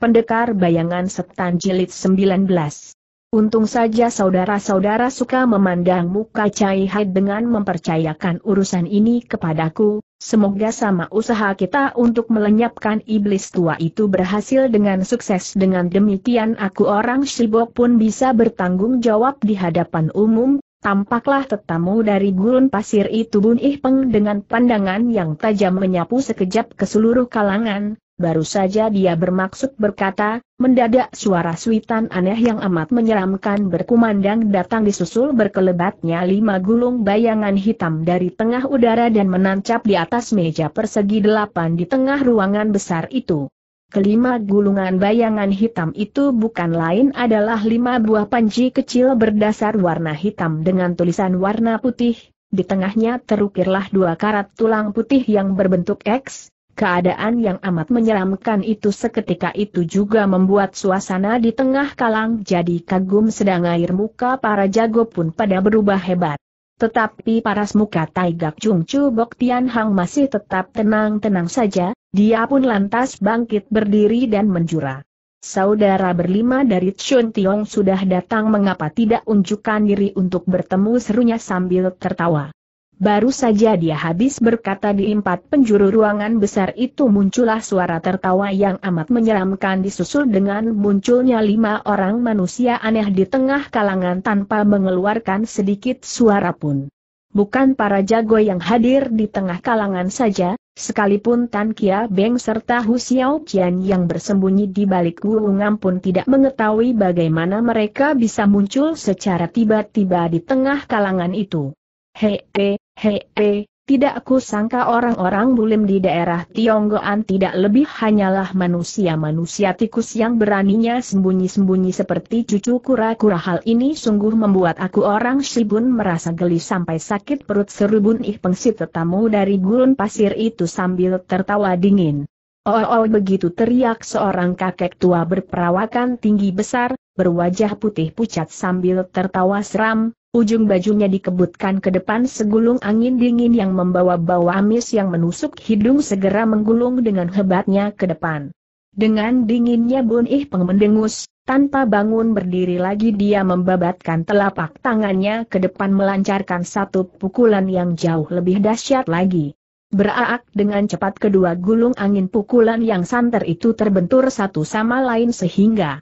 Pendekar Bayangan setan Jilid 19. Untung saja saudara-saudara suka memandang muka Cai Hai dengan mempercayakan urusan ini kepadaku, semoga sama usaha kita untuk melenyapkan iblis tua itu berhasil dengan sukses dengan demikian aku orang Shibok pun bisa bertanggung jawab di hadapan umum, Tampaklah tetamu dari gurun pasir itu Bun Ih Peng dengan pandangan yang tajam menyapu sekejap ke seluruh kalangan, Baru saja dia bermaksud berkata, mendadak suara suitan aneh yang amat menyeramkan berkumandang datang disusul berkelebatnya lima gulung bayangan hitam dari tengah udara dan menancap di atas meja persegi delapan di tengah ruangan besar itu. Kelima gulungan bayangan hitam itu bukan lain adalah lima buah panci kecil berdasar warna hitam dengan tulisan warna putih, di tengahnya terukirlah dua karat tulang putih yang berbentuk X, Keadaan yang amat menyeramkan itu seketika itu juga membuat suasana di tengah kalang jadi kagum sedang air muka para jago pun pada berubah hebat. Tetapi paras muka Taigak Chung Chu Bok Tian Hang masih tetap tenang-tenang saja, dia pun lantas bangkit berdiri dan menjura. Saudara berlima dari Chun Tiong sudah datang mengapa tidak unjukkan diri untuk bertemu serunya sambil tertawa. Baru saja dia habis berkata di empat penjuru ruangan besar itu muncullah suara tertawa yang amat menyeramkan disusul dengan munculnya lima orang manusia aneh di tengah kalangan tanpa mengeluarkan sedikit suara pun. Bukan para jago yang hadir di tengah kalangan saja, sekalipun Tan Kia Beng serta Hu Xiao Qian yang bersembunyi di balik gulungan pun tidak mengetahui bagaimana mereka bisa muncul secara tiba-tiba di tengah kalangan itu. Hei, he, Hei, eh, tidak aku sangka orang-orang bulim di daerah Tionggoan tidak lebih hanyalah manusia-manusia tikus yang beraninya sembunyi-sembunyi seperti cucu kura-kura hal ini sungguh membuat aku orang Shibun merasa geli sampai sakit perut Serubun Ih Pengsit tetamu dari gurun pasir itu sambil tertawa dingin. oh, oh begitu teriak seorang kakek tua berperawakan tinggi besar, berwajah putih pucat sambil tertawa seram, Ujung bajunya dikebutkan ke depan segulung angin dingin yang membawa bau amis yang menusuk hidung segera menggulung dengan hebatnya ke depan. Dengan dinginnya Bun Ih Peng mendengus, tanpa bangun berdiri lagi dia membabatkan telapak tangannya ke depan melancarkan satu pukulan yang jauh lebih dahsyat lagi. Beraak dengan cepat kedua gulung angin pukulan yang santer itu terbentur satu sama lain sehingga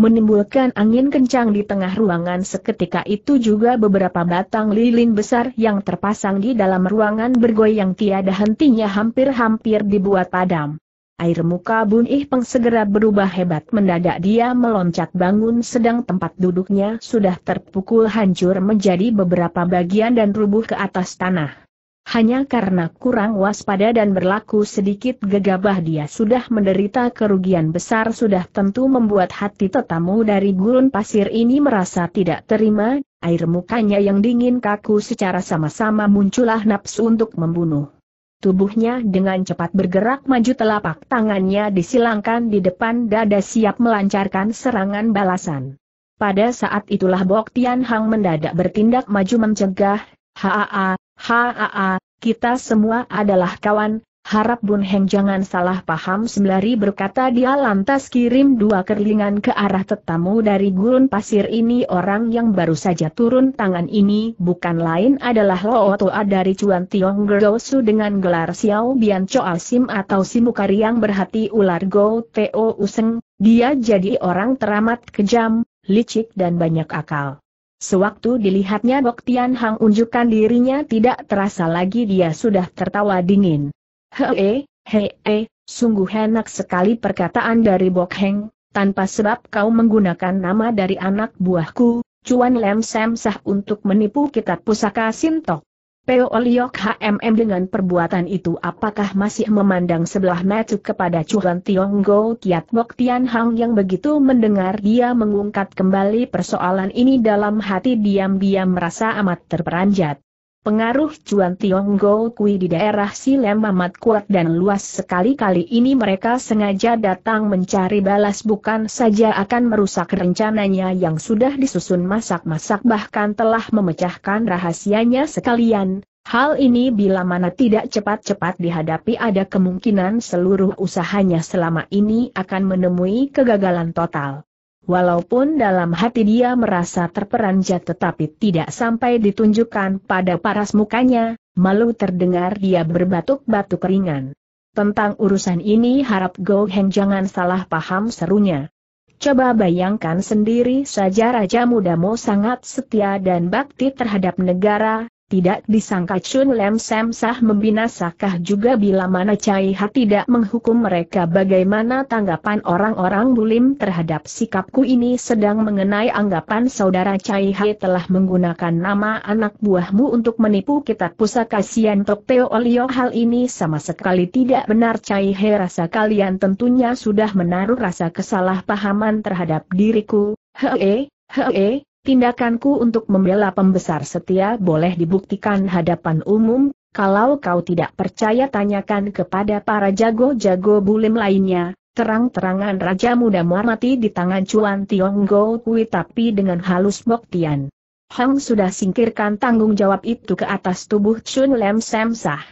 menimbulkan angin kencang di tengah ruangan seketika itu juga beberapa batang lilin besar yang terpasang di dalam ruangan bergoyang tiada hentinya hampir-hampir dibuat padam. Air muka Bun Ih Peng segera berubah hebat mendadak dia meloncat bangun sedang tempat duduknya sudah terpukul hancur menjadi beberapa bagian dan rubuh ke atas tanah. Hanya karena kurang waspada dan berlaku sedikit gegabah dia sudah menderita kerugian besar sudah tentu membuat hati tetamu dari gurun pasir ini merasa tidak terima, air mukanya yang dingin kaku secara sama-sama muncullah nafsu untuk membunuh. Tubuhnya dengan cepat bergerak maju telapak tangannya disilangkan di depan dada siap melancarkan serangan balasan. Pada saat itulah Bok Tian Hang mendadak bertindak maju mencegah, Haa, Haa, kita semua adalah kawan, harap Bun Heng jangan salah paham sembari berkata dia lantas kirim dua kerlingan ke arah tetamu dari gurun pasir ini orang yang baru saja turun tangan ini bukan lain adalah Lo Toa dari Cuan Tiong Gerdosu dengan gelar Xiao Bian Choa Sim atau Simukari yang berhati ular Go Teo Useng, dia jadi orang teramat kejam, licik dan banyak akal. Sewaktu dilihatnya Bok Tian Hang unjukkan dirinya tidak terasa lagi dia sudah tertawa dingin. Hee, hee, sungguh enak sekali perkataan dari Bok Heng, tanpa sebab kau menggunakan nama dari anak buahku, Cuan Lem Sam sah untuk menipu kitab pusaka Sintok. Peo Oliok HMM dengan perbuatan itu apakah masih memandang sebelah mata kepada Chuan Tionggo Kiat Bok Tian Hang yang begitu mendengar dia mengungkat kembali persoalan ini dalam hati diam-diam merasa amat terperanjat. Pengaruh Juan Tionggo Kui di daerah Silem amat kuat dan luas sekali kali ini mereka sengaja datang mencari balas bukan saja akan merusak rencananya yang sudah disusun masak-masak bahkan telah memecahkan rahasianya sekalian, Hal ini bila mana tidak cepat-cepat dihadapi ada kemungkinan seluruh usahanya selama ini akan menemui kegagalan total. Walaupun dalam hati dia merasa terperanjat tetapi tidak sampai ditunjukkan pada paras mukanya, malu terdengar dia berbatuk-batuk ringan. Tentang urusan ini harap Go Heng jangan salah paham serunya. Coba bayangkan sendiri saja Raja Muda Mo sangat setia dan bakti terhadap negara, tidak disangka Chun Lem Samsah membinasakah juga bila mana Chai Ha tidak menghukum mereka bagaimana tanggapan orang-orang bulim terhadap sikapku ini sedang mengenai anggapan saudara Chai Ha telah menggunakan nama anak buahmu untuk menipu kita. pusaka Sian Tok Teo Olio hal ini sama sekali tidak benar Chai Ha rasa kalian tentunya sudah menaruh rasa kesalahpahaman terhadap diriku, hee, hee, Tindakanku untuk membela pembesar setia boleh dibuktikan hadapan umum, kalau kau tidak percaya tanyakan kepada para jago-jago bulim lainnya, terang-terangan Raja Muda mati di tangan Cuan Tiong Go Kui tapi dengan halus Boktian. Hang sudah singkirkan tanggung jawab itu ke atas tubuh Chun Lem Samsah.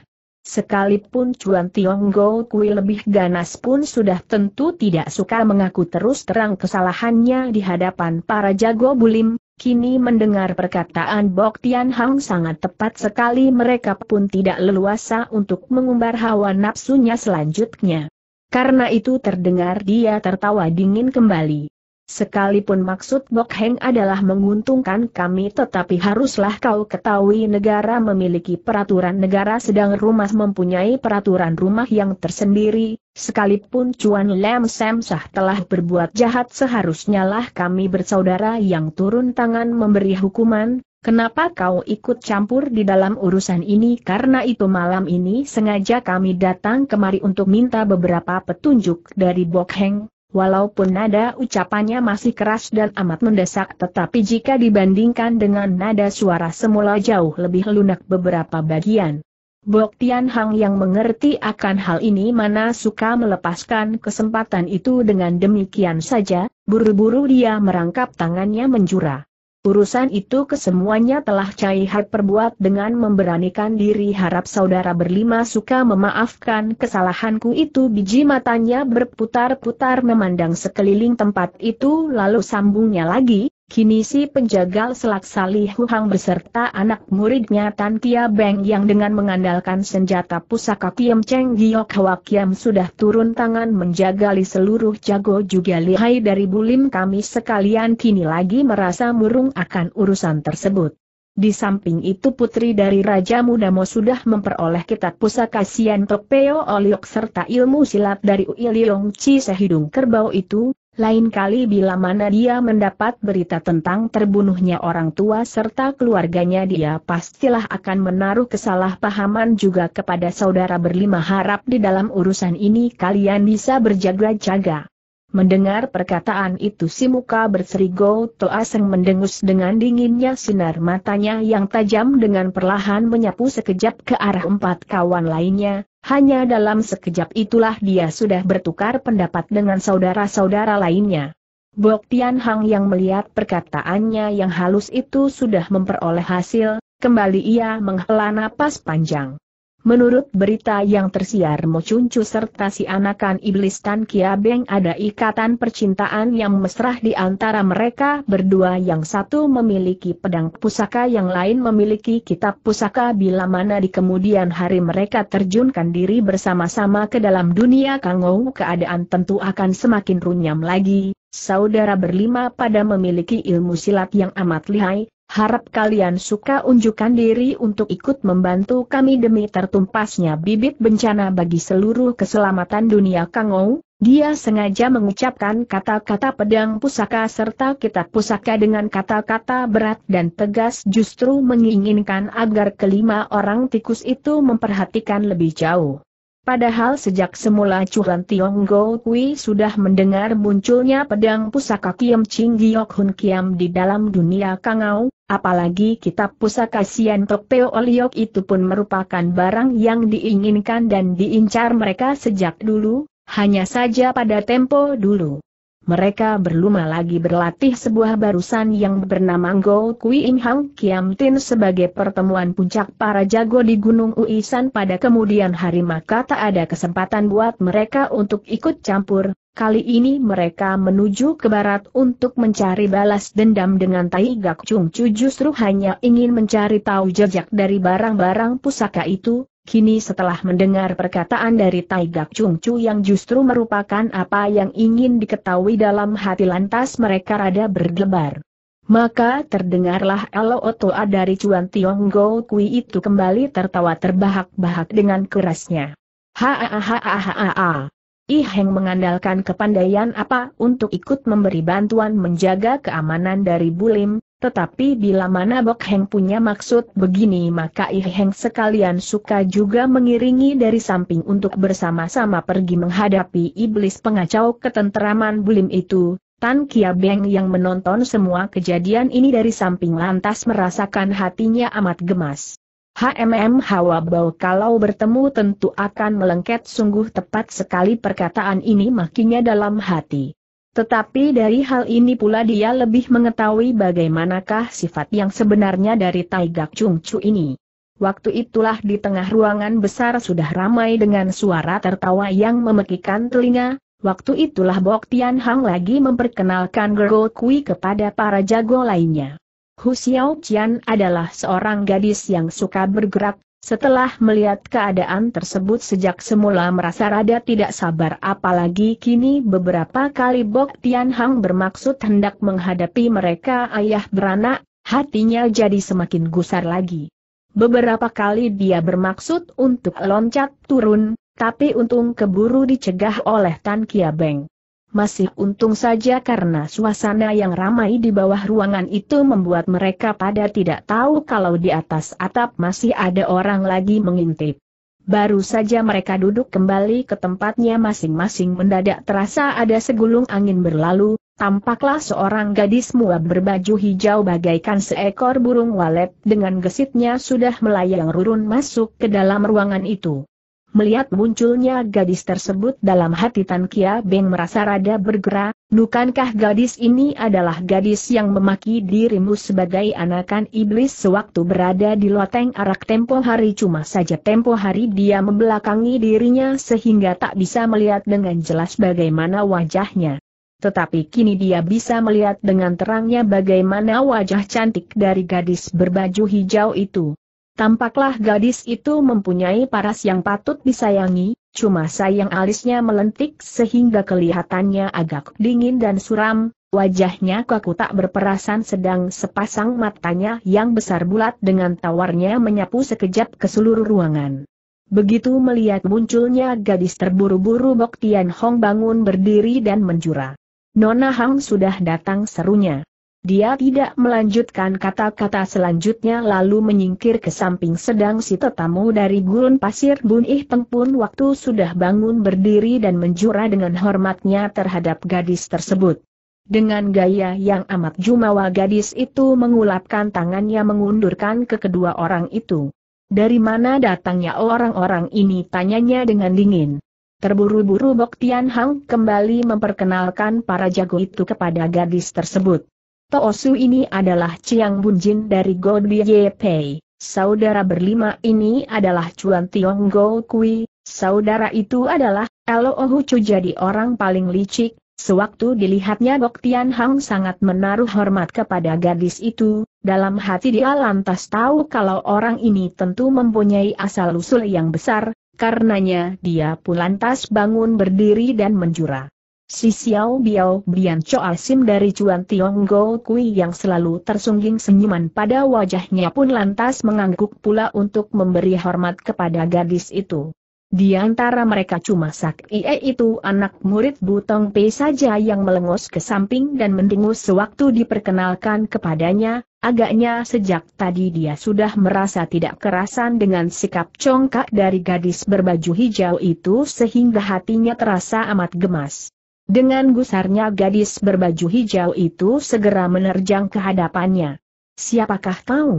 Sekalipun Cuan Tiong Go Kui lebih ganas pun sudah tentu tidak suka mengaku terus terang kesalahannya di hadapan para jago bulim, Kini mendengar perkataan Bok Tian Hang sangat tepat sekali mereka pun tidak leluasa untuk mengumbar hawa nafsunya selanjutnya. Karena itu terdengar dia tertawa dingin kembali. Sekalipun maksud Bok Heng adalah menguntungkan kami tetapi haruslah kau ketahui negara memiliki peraturan negara sedang rumah mempunyai peraturan rumah yang tersendiri, sekalipun Cuan Lem Sam telah berbuat jahat seharusnya lah kami bersaudara yang turun tangan memberi hukuman, kenapa kau ikut campur di dalam urusan ini karena itu malam ini sengaja kami datang kemari untuk minta beberapa petunjuk dari Bok Heng, Walaupun nada ucapannya masih keras dan amat mendesak tetapi jika dibandingkan dengan nada suara semula jauh lebih lunak beberapa bagian. Bok Tian Hang yang mengerti akan hal ini mana suka melepaskan kesempatan itu dengan demikian saja, buru-buru dia merangkap tangannya menjura. Urusan itu kesemuanya telah Cai Hai perbuat dengan memberanikan diri harap saudara berlima suka memaafkan kesalahanku itu biji matanya berputar-putar memandang sekeliling tempat itu lalu sambungnya lagi, Kini si penjagal selak Salih Huhang beserta anak muridnya Tan Kia Beng yang dengan mengandalkan senjata pusaka Kiem Cheng Giok Hwa Kiam sudah turun tangan menjagali seluruh jago juga lihai dari bulim kami sekalian kini lagi merasa murung akan urusan tersebut. Di samping itu putri dari Raja Mudamo sudah memperoleh kitab pusaka Sian Peo Oliok serta ilmu silat dari uililong Chi Sehidung Kerbau itu, lain kali bila mana dia mendapat berita tentang terbunuhnya orang tua serta keluarganya dia pastilah akan menaruh kesalahpahaman juga kepada saudara berlima harap di dalam urusan ini kalian bisa berjaga-jaga. Mendengar perkataan itu si muka berserigo aseng mendengus dengan dinginnya sinar matanya yang tajam dengan perlahan menyapu sekejap ke arah empat kawan lainnya, hanya dalam sekejap itulah dia sudah bertukar pendapat dengan saudara-saudara lainnya. Bok Tian Hang yang melihat perkataannya yang halus itu sudah memperoleh hasil, kembali ia menghela napas panjang. Menurut berita yang tersiar Mo sertasi serta si anakan iblis Tan Kia Beng ada ikatan percintaan yang mesra di antara mereka berdua yang satu memiliki pedang pusaka yang lain memiliki kitab pusaka bila mana di kemudian hari mereka terjunkan diri bersama-sama ke dalam dunia Kangou keadaan tentu akan semakin runyam lagi, saudara berlima pada memiliki ilmu silat yang amat lihai, Harap kalian suka unjukkan diri untuk ikut membantu kami demi tertumpasnya bibit bencana bagi seluruh keselamatan dunia Kangou. Dia sengaja mengucapkan kata-kata pedang pusaka serta kitab pusaka dengan kata-kata berat dan tegas justru menginginkan agar kelima orang tikus itu memperhatikan lebih jauh. Padahal sejak semula Chuan Tiong Go Kui sudah mendengar munculnya pedang pusaka Kiam Ching Giok Hun Kiam di dalam dunia Kangau, apalagi kitab pusaka Sian Tok Peo Oliok itu pun merupakan barang yang diinginkan dan diincar mereka sejak dulu, hanya saja pada tempo dulu mereka berluma lagi berlatih sebuah barusan yang bernama Go Kui Im Hang Kiam Tin sebagai pertemuan puncak para jago di Gunung Uisan pada kemudian hari maka tak ada kesempatan buat mereka untuk ikut campur. Kali ini mereka menuju ke barat untuk mencari balas dendam dengan Tai Gak Chung Chu justru hanya ingin mencari tahu jejak dari barang-barang pusaka itu, Kini setelah mendengar perkataan dari Taigak Chung Chu yang justru merupakan apa yang ingin diketahui dalam hati lantas mereka rada berdebar. Maka terdengarlah Elo Otoa dari Chuan Tiong Go Kui itu kembali tertawa terbahak-bahak dengan kerasnya. Hahaha. I Heng mengandalkan kepandaian apa untuk ikut memberi bantuan menjaga keamanan dari Bulim, tetapi bila mana Bok Heng punya maksud begini maka ih Heng sekalian suka juga mengiringi dari samping untuk bersama-sama pergi menghadapi iblis pengacau ketenteraman bulim itu. Tan Kia Beng yang menonton semua kejadian ini dari samping lantas merasakan hatinya amat gemas. HMM Hawa Bau kalau bertemu tentu akan melengket sungguh tepat sekali perkataan ini makinya dalam hati. Tetapi dari hal ini pula dia lebih mengetahui bagaimanakah sifat yang sebenarnya dari Taigak Chungcu ini. Waktu itulah di tengah ruangan besar sudah ramai dengan suara tertawa yang memekikan telinga, waktu itulah Bok Tian Hang lagi memperkenalkan Gergo Kui kepada para jago lainnya. Hu Xiao Qian adalah seorang gadis yang suka bergerak, setelah melihat keadaan tersebut sejak semula merasa rada tidak sabar apalagi kini beberapa kali Bok Tian Hang bermaksud hendak menghadapi mereka ayah beranak, hatinya jadi semakin gusar lagi. Beberapa kali dia bermaksud untuk loncat turun, tapi untung keburu dicegah oleh Tan Kia Beng. Masih untung saja karena suasana yang ramai di bawah ruangan itu membuat mereka pada tidak tahu kalau di atas atap masih ada orang lagi mengintip. Baru saja mereka duduk kembali ke tempatnya masing-masing mendadak terasa ada segulung angin berlalu, tampaklah seorang gadis muda berbaju hijau bagaikan seekor burung walet dengan gesitnya sudah melayang rurun masuk ke dalam ruangan itu. Melihat munculnya gadis tersebut dalam hati Tan Kia Beng merasa rada bergerak, bukankah gadis ini adalah gadis yang memaki dirimu sebagai anakan iblis sewaktu berada di loteng arak tempo hari cuma saja tempo hari dia membelakangi dirinya sehingga tak bisa melihat dengan jelas bagaimana wajahnya. Tetapi kini dia bisa melihat dengan terangnya bagaimana wajah cantik dari gadis berbaju hijau itu. Tampaklah gadis itu mempunyai paras yang patut disayangi, cuma sayang alisnya melentik sehingga kelihatannya agak dingin dan suram, wajahnya kaku tak berperasan sedang sepasang matanya yang besar bulat dengan tawarnya menyapu sekejap ke seluruh ruangan. Begitu melihat munculnya gadis terburu-buru Bok Tian Hong bangun berdiri dan menjura. Nona Hang sudah datang serunya. Dia tidak melanjutkan kata-kata selanjutnya lalu menyingkir ke samping sedang si tetamu dari gurun pasir Bunih Peng pun waktu sudah bangun berdiri dan menjura dengan hormatnya terhadap gadis tersebut. Dengan gaya yang amat jumawa gadis itu mengulapkan tangannya mengundurkan ke kedua orang itu. Dari mana datangnya orang-orang ini tanyanya dengan dingin. Terburu-buru Bok Tian Hang kembali memperkenalkan para jago itu kepada gadis tersebut. Toosu ini adalah Chiang Bunjin dari Godie Yepei. Saudara berlima ini adalah Chuan Tiong Go Kui, saudara itu adalah Elo Chu jadi orang paling licik, Sewaktu dilihatnya Gok Tian Hang sangat menaruh hormat kepada gadis itu, dalam hati dia lantas tahu kalau orang ini tentu mempunyai asal-usul yang besar, karenanya dia pun lantas bangun berdiri dan menjurah. Si Xiao Biao Bian Choa Sim dari Cuan Tiong Go Kui yang selalu tersungging senyuman pada wajahnya pun lantas mengangguk pula untuk memberi hormat kepada gadis itu. Di antara mereka cuma Sak Ie itu anak murid Butong Pei saja yang melengos ke samping dan mendengus sewaktu diperkenalkan kepadanya, agaknya sejak tadi dia sudah merasa tidak kerasan dengan sikap congkak dari gadis berbaju hijau itu sehingga hatinya terasa amat gemas. Dengan gusarnya gadis berbaju hijau itu segera menerjang ke hadapannya. Siapakah kau?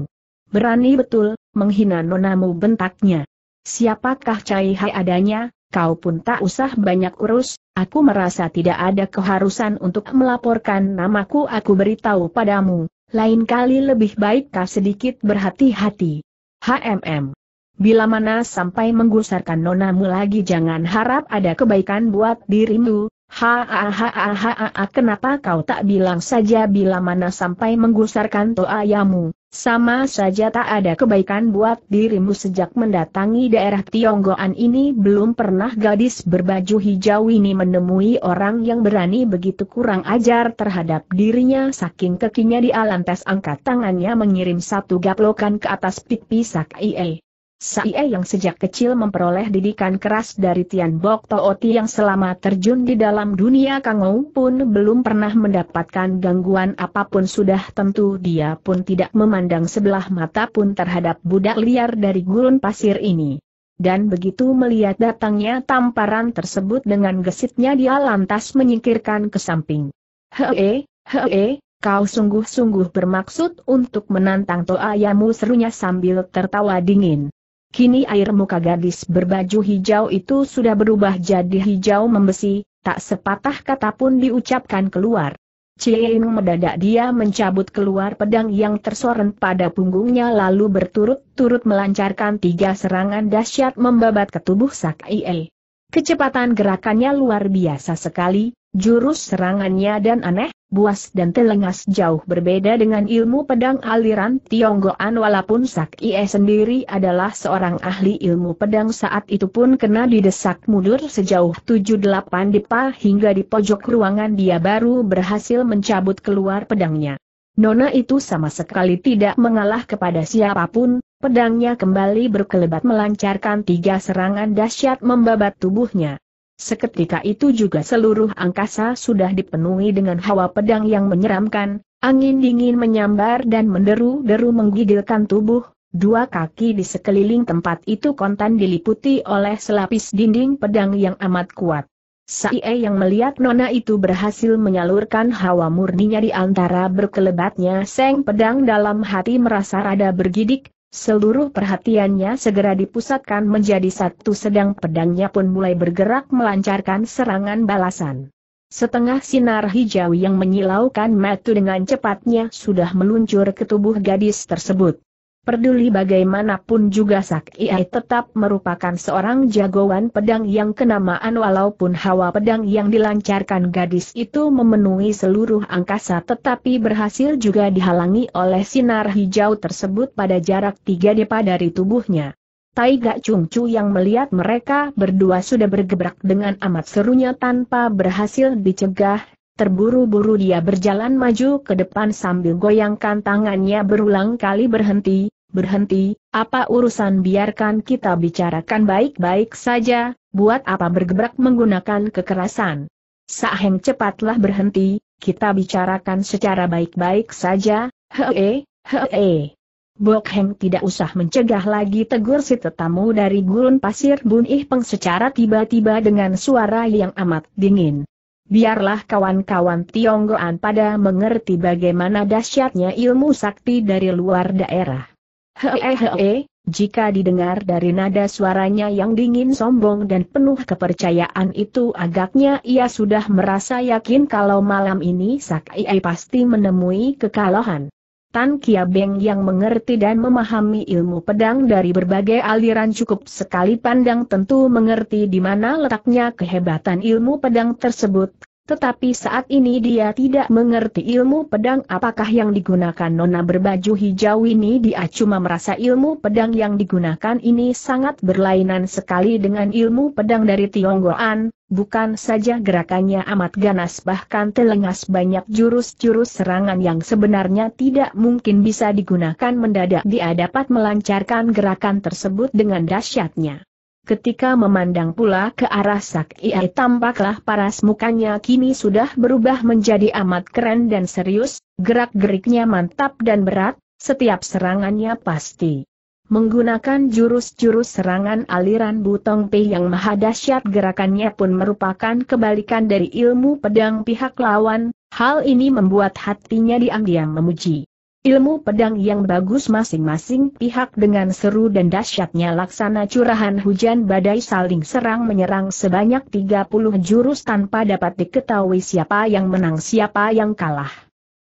Berani betul, menghina nonamu bentaknya. Siapakah Cai Hai adanya, kau pun tak usah banyak urus, aku merasa tidak ada keharusan untuk melaporkan namaku aku beritahu padamu, lain kali lebih baik kau sedikit berhati-hati. HMM. Bila mana sampai menggusarkan nonamu lagi jangan harap ada kebaikan buat dirimu, Ha ha ha ha kenapa kau tak bilang saja bila mana sampai menggusarkan toayamu, sama saja tak ada kebaikan buat dirimu sejak mendatangi daerah Tionggoan ini belum pernah gadis berbaju hijau ini menemui orang yang berani begitu kurang ajar terhadap dirinya saking kekinya di alantes angkat tangannya mengirim satu gaplokan ke atas pipi Sakie. Saie yang sejak kecil memperoleh didikan keras dari Tian Bok Tooti yang selama terjun di dalam dunia Kangou pun belum pernah mendapatkan gangguan apapun sudah tentu dia pun tidak memandang sebelah mata pun terhadap budak liar dari gurun pasir ini. Dan begitu melihat datangnya tamparan tersebut dengan gesitnya dia lantas menyingkirkan ke samping. Hee, hee, Kau sungguh-sungguh bermaksud untuk menantang ayamu serunya sambil tertawa dingin. Kini air muka gadis berbaju hijau itu sudah berubah jadi hijau membesi, tak sepatah kata pun diucapkan keluar. Cieing mendadak dia mencabut keluar pedang yang tersorot pada punggungnya lalu berturut-turut melancarkan tiga serangan dahsyat membabat ke tubuh Sakie. Kecepatan gerakannya luar biasa sekali, Jurus serangannya dan aneh, buas dan telengas jauh berbeda dengan ilmu pedang aliran Tionggoan walaupun Sak Ie sendiri adalah seorang ahli ilmu pedang saat itu pun kena didesak mundur sejauh 7-8 dipa hingga di pojok ruangan dia baru berhasil mencabut keluar pedangnya. Nona itu sama sekali tidak mengalah kepada siapapun, pedangnya kembali berkelebat melancarkan tiga serangan dahsyat membabat tubuhnya. Seketika itu juga seluruh angkasa sudah dipenuhi dengan hawa pedang yang menyeramkan, angin dingin menyambar dan menderu-deru menggigilkan tubuh, dua kaki di sekeliling tempat itu kontan diliputi oleh selapis dinding pedang yang amat kuat. Saie yang melihat nona itu berhasil menyalurkan hawa murninya di antara berkelebatnya seng pedang dalam hati merasa rada bergidik, Seluruh perhatiannya segera dipusatkan menjadi satu sedang pedangnya pun mulai bergerak melancarkan serangan balasan. Setengah sinar hijau yang menyilaukan metu dengan cepatnya sudah meluncur ke tubuh gadis tersebut. Perduli bagaimanapun juga Sak Iai tetap merupakan seorang jagoan pedang yang kenamaan walaupun hawa pedang yang dilancarkan gadis itu memenuhi seluruh angkasa tetapi berhasil juga dihalangi oleh sinar hijau tersebut pada jarak tiga depa dari tubuhnya. Taiga Chung Chu yang melihat mereka berdua sudah bergebrak dengan amat serunya tanpa berhasil dicegah, Terburu-buru dia berjalan maju ke depan sambil goyangkan tangannya berulang kali berhenti, berhenti, apa urusan biarkan kita bicarakan baik-baik saja, buat apa bergebrak menggunakan kekerasan. Saheng cepatlah berhenti, kita bicarakan secara baik-baik saja, hee, hee. Bok tidak usah mencegah lagi tegur si tetamu dari gurun pasir Bun Ih Peng secara tiba-tiba dengan suara yang amat dingin biarlah kawan-kawan Tionggoan pada mengerti bagaimana dahsyatnya ilmu sakti dari luar daerah. Hehehe, eh, eh, jika didengar dari nada suaranya yang dingin sombong dan penuh kepercayaan itu agaknya ia sudah merasa yakin kalau malam ini Sakai pasti menemui kekalahan. Tan Kiabeng yang mengerti dan memahami ilmu pedang dari berbagai aliran cukup sekali pandang tentu mengerti di mana letaknya kehebatan ilmu pedang tersebut, tetapi saat ini dia tidak mengerti ilmu pedang apakah yang digunakan nona berbaju hijau ini dia cuma merasa ilmu pedang yang digunakan ini sangat berlainan sekali dengan ilmu pedang dari Tionggoan, bukan saja gerakannya amat ganas bahkan telengas banyak jurus-jurus serangan yang sebenarnya tidak mungkin bisa digunakan mendadak dia dapat melancarkan gerakan tersebut dengan dahsyatnya. Ketika memandang pula ke arah ia tampaklah paras mukanya kini sudah berubah menjadi amat keren dan serius, gerak-geriknya mantap dan berat, setiap serangannya pasti. Menggunakan jurus-jurus serangan aliran Butong Pei yang maha dahsyat gerakannya pun merupakan kebalikan dari ilmu pedang pihak lawan, hal ini membuat hatinya diam-diam memuji. Ilmu pedang yang bagus masing-masing pihak dengan seru dan dahsyatnya laksana curahan hujan badai saling serang menyerang sebanyak 30 jurus tanpa dapat diketahui siapa yang menang siapa yang kalah.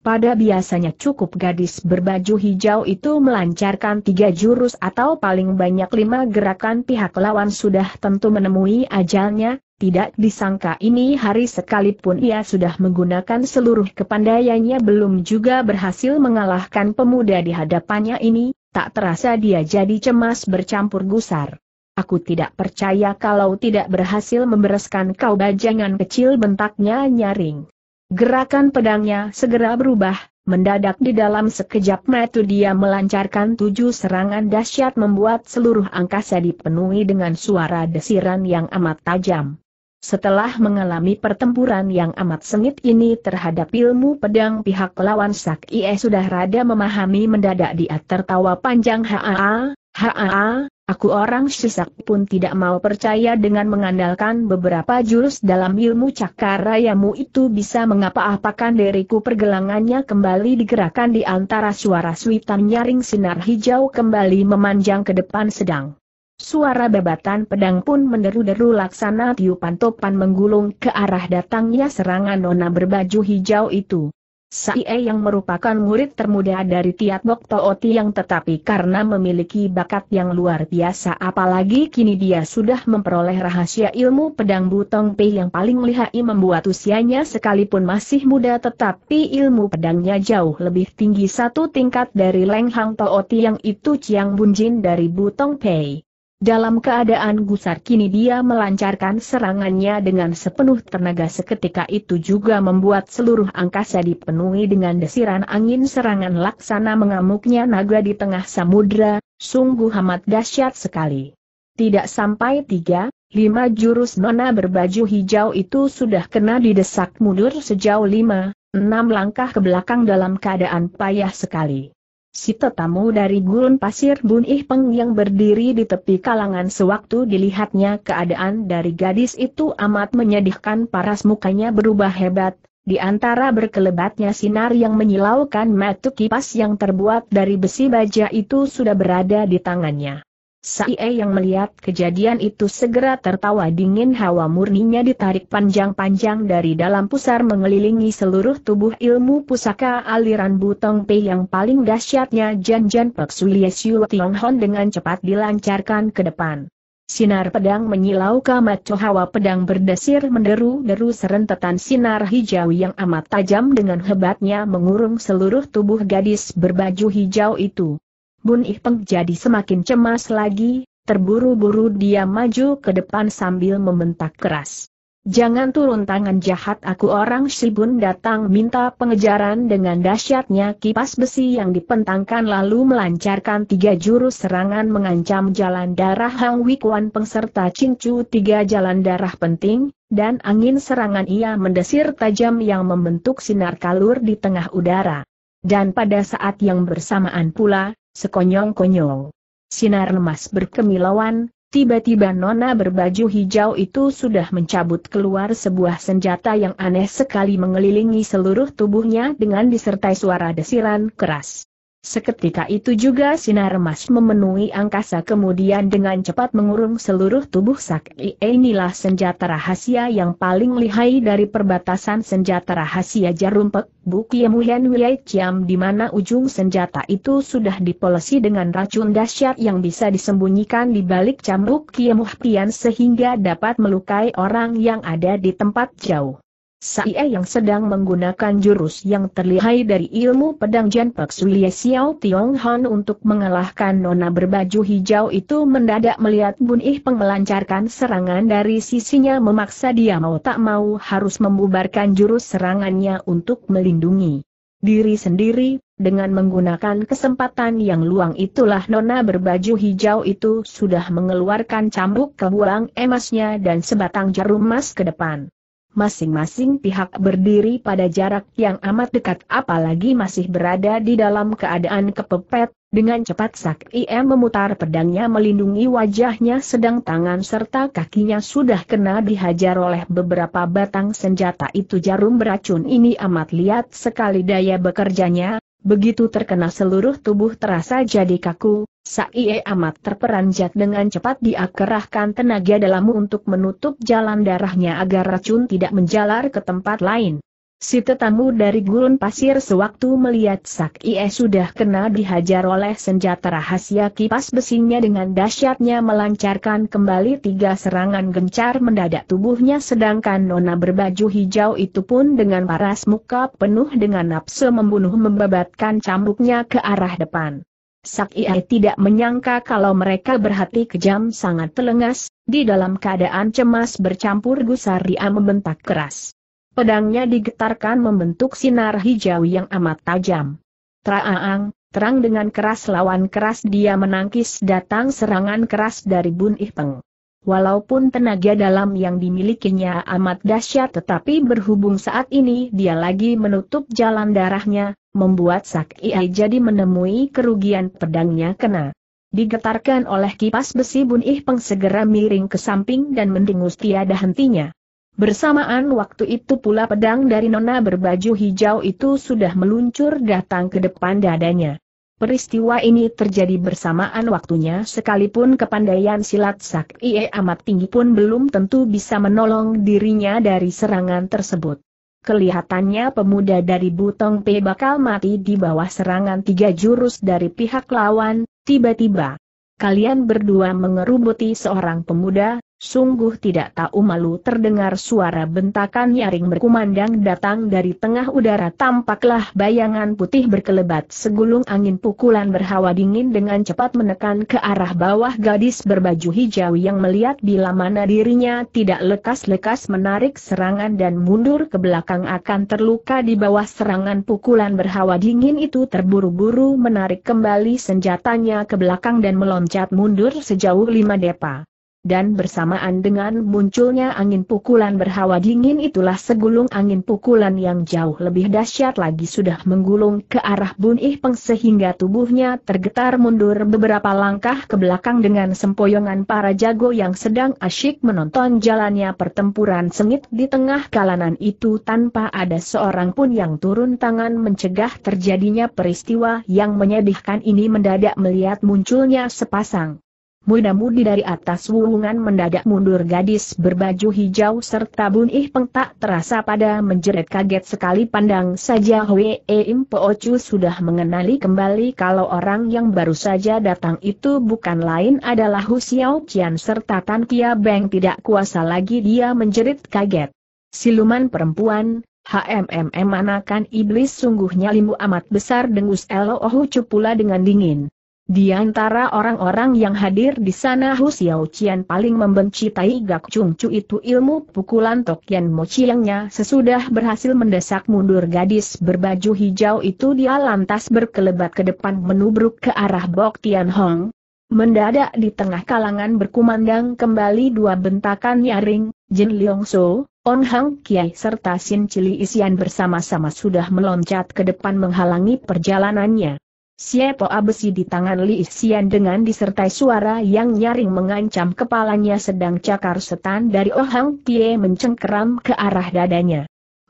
Pada biasanya cukup gadis berbaju hijau itu melancarkan tiga jurus atau paling banyak lima gerakan pihak lawan sudah tentu menemui ajalnya, tidak disangka ini hari sekalipun ia sudah menggunakan seluruh kepandaiannya belum juga berhasil mengalahkan pemuda di hadapannya ini, tak terasa dia jadi cemas bercampur gusar. Aku tidak percaya kalau tidak berhasil membereskan kau bajangan kecil bentaknya nyaring. Gerakan pedangnya segera berubah, mendadak di dalam sekejap mata dia melancarkan tujuh serangan dahsyat membuat seluruh angkasa dipenuhi dengan suara desiran yang amat tajam. Setelah mengalami pertempuran yang amat sengit ini terhadap ilmu pedang pihak lawan Sak Ie sudah rada memahami mendadak dia tertawa panjang haa, haa, aku orang sesak pun tidak mau percaya dengan mengandalkan beberapa jurus dalam ilmu cakarayamu itu bisa mengapa-apakan diriku pergelangannya kembali digerakkan di antara suara suitan nyaring sinar hijau kembali memanjang ke depan sedang. Suara babatan pedang pun menderu-deru laksana tiupan topan menggulung ke arah datangnya serangan nona berbaju hijau itu. Saie yang merupakan murid termuda dari Tiat Bok Tooti yang tetapi karena memiliki bakat yang luar biasa apalagi kini dia sudah memperoleh rahasia ilmu pedang Butong Pei yang paling lihai membuat usianya sekalipun masih muda tetapi ilmu pedangnya jauh lebih tinggi satu tingkat dari Leng Hang Tooti yang itu Chiang Bunjin dari Butong Pei. Dalam keadaan gusar kini dia melancarkan serangannya dengan sepenuh tenaga seketika itu juga membuat seluruh angkasa dipenuhi dengan desiran angin serangan laksana mengamuknya naga di tengah samudra, sungguh amat dahsyat sekali. Tidak sampai tiga, lima jurus nona berbaju hijau itu sudah kena didesak mundur sejauh lima, enam langkah ke belakang dalam keadaan payah sekali. Si tetamu dari gurun pasir Bun Ih Peng yang berdiri di tepi kalangan sewaktu dilihatnya keadaan dari gadis itu amat menyedihkan paras mukanya berubah hebat, di antara berkelebatnya sinar yang menyilaukan metu kipas yang terbuat dari besi baja itu sudah berada di tangannya. Saie yang melihat kejadian itu segera tertawa dingin hawa murninya ditarik panjang-panjang dari dalam pusar mengelilingi seluruh tubuh ilmu pusaka aliran Butong Pei yang paling dahsyatnya Janjan Pek Sulie Siu Tiong Hon dengan cepat dilancarkan ke depan. Sinar pedang menyilau kamat hawa pedang berdesir menderu-deru serentetan sinar hijau yang amat tajam dengan hebatnya mengurung seluruh tubuh gadis berbaju hijau itu. Bun Ih Peng jadi semakin cemas lagi, terburu-buru dia maju ke depan sambil membentak keras. Jangan turun tangan jahat aku orang Bun datang minta pengejaran dengan dahsyatnya kipas besi yang dipentangkan lalu melancarkan tiga jurus serangan mengancam jalan darah Hang Wikuan pengserta Cincu tiga jalan darah penting, dan angin serangan ia mendesir tajam yang membentuk sinar kalur di tengah udara. Dan pada saat yang bersamaan pula, Sekonyong-konyong. Sinar lemas berkemilauan, tiba-tiba nona berbaju hijau itu sudah mencabut keluar sebuah senjata yang aneh sekali mengelilingi seluruh tubuhnya dengan disertai suara desiran keras. Seketika itu juga sinar emas memenuhi angkasa kemudian dengan cepat mengurung seluruh tubuh Sakti. Inilah senjata rahasia yang paling lihai dari perbatasan senjata rahasia jarum pek, Bukiemu muhen Wei Chiam di mana ujung senjata itu sudah dipolesi dengan racun dahsyat yang bisa disembunyikan di balik cambuk Kiemu Pian sehingga dapat melukai orang yang ada di tempat jauh. Saie yang sedang menggunakan jurus yang terlihai dari ilmu pedang Sui Ye Xiao Tiong Han untuk mengalahkan nona berbaju hijau itu mendadak melihat Bun Ih Peng melancarkan serangan dari sisinya memaksa dia mau tak mau harus membubarkan jurus serangannya untuk melindungi diri sendiri, dengan menggunakan kesempatan yang luang itulah nona berbaju hijau itu sudah mengeluarkan cambuk ke emasnya dan sebatang jarum emas ke depan masing-masing pihak berdiri pada jarak yang amat dekat apalagi masih berada di dalam keadaan kepepet, dengan cepat Sak Ie memutar pedangnya melindungi wajahnya sedang tangan serta kakinya sudah kena dihajar oleh beberapa batang senjata itu jarum beracun ini amat lihat sekali daya bekerjanya, begitu terkena seluruh tubuh terasa jadi kaku, Saie amat terperanjat dengan cepat dia kerahkan tenaga dalam untuk menutup jalan darahnya agar racun tidak menjalar ke tempat lain. Si tetamu dari gurun pasir sewaktu melihat Sakie sudah kena dihajar oleh senjata rahasia kipas besinya dengan dahsyatnya melancarkan kembali tiga serangan gencar mendadak tubuhnya sedangkan nona berbaju hijau itu pun dengan paras muka penuh dengan nafsu membunuh membabatkan cambuknya ke arah depan. Sak Ie tidak menyangka kalau mereka berhati kejam sangat telengas, di dalam keadaan cemas bercampur gusar dia membentak keras. Pedangnya digetarkan membentuk sinar hijau yang amat tajam. Traaang, terang dengan keras lawan keras dia menangkis datang serangan keras dari Bun Ipeng. Walaupun tenaga dalam yang dimilikinya amat dahsyat tetapi berhubung saat ini dia lagi menutup jalan darahnya, membuat Sak Iai jadi menemui kerugian pedangnya kena. Digetarkan oleh kipas besi Bunih Peng segera miring ke samping dan mendengus tiada hentinya. Bersamaan waktu itu pula pedang dari nona berbaju hijau itu sudah meluncur datang ke depan dadanya. Peristiwa ini terjadi bersamaan waktunya sekalipun kepandaian silat Sak Ie amat tinggi pun belum tentu bisa menolong dirinya dari serangan tersebut. Kelihatannya pemuda dari Butong P bakal mati di bawah serangan tiga jurus dari pihak lawan, tiba-tiba. Kalian berdua mengerubuti seorang pemuda, Sungguh tidak tahu malu terdengar suara bentakan nyaring berkumandang datang dari tengah udara tampaklah bayangan putih berkelebat segulung angin pukulan berhawa dingin dengan cepat menekan ke arah bawah gadis berbaju hijau yang melihat bila mana dirinya tidak lekas-lekas menarik serangan dan mundur ke belakang akan terluka di bawah serangan pukulan berhawa dingin itu terburu-buru menarik kembali senjatanya ke belakang dan meloncat mundur sejauh lima depa dan bersamaan dengan munculnya angin pukulan berhawa dingin itulah segulung angin pukulan yang jauh lebih dahsyat lagi sudah menggulung ke arah Bun Ih Peng sehingga tubuhnya tergetar mundur beberapa langkah ke belakang dengan sempoyongan para jago yang sedang asyik menonton jalannya pertempuran sengit di tengah kalanan itu tanpa ada seorang pun yang turun tangan mencegah terjadinya peristiwa yang menyedihkan ini mendadak melihat munculnya sepasang Muda-mudi dari atas wulungan mendadak mundur gadis berbaju hijau serta peng tak terasa pada menjerit kaget sekali pandang saja Hwee Im Chu sudah mengenali kembali kalau orang yang baru saja datang itu bukan lain adalah Hu Xiao Qian serta Tan Kia Beng tidak kuasa lagi dia menjerit kaget. Siluman perempuan, HMMM anakan iblis sungguhnya limu amat besar dengus Elo Chu pula dengan dingin. Di antara orang-orang yang hadir di sana Hu Xiao Qian paling membenci Tai Gak Chung Chu itu ilmu pukulan Tokian Mo Chiangnya sesudah berhasil mendesak mundur gadis berbaju hijau itu dia lantas berkelebat ke depan menubruk ke arah Bok Tian Hong. Mendadak di tengah kalangan berkumandang kembali dua bentakan nyaring, Jin Leong So, On Hang Kiai serta Sin Cili Isian bersama-sama sudah meloncat ke depan menghalangi perjalanannya. Siapa besi di tangan Li Xian dengan disertai suara yang nyaring mengancam kepalanya sedang cakar setan dari Ohang oh Tie mencengkeram ke arah dadanya.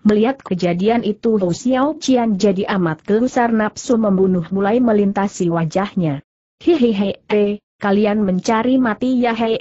Melihat kejadian itu Hu Xiao Qian jadi amat gelusar nafsu membunuh mulai melintasi wajahnya. Hihihi, kalian mencari mati ya hei,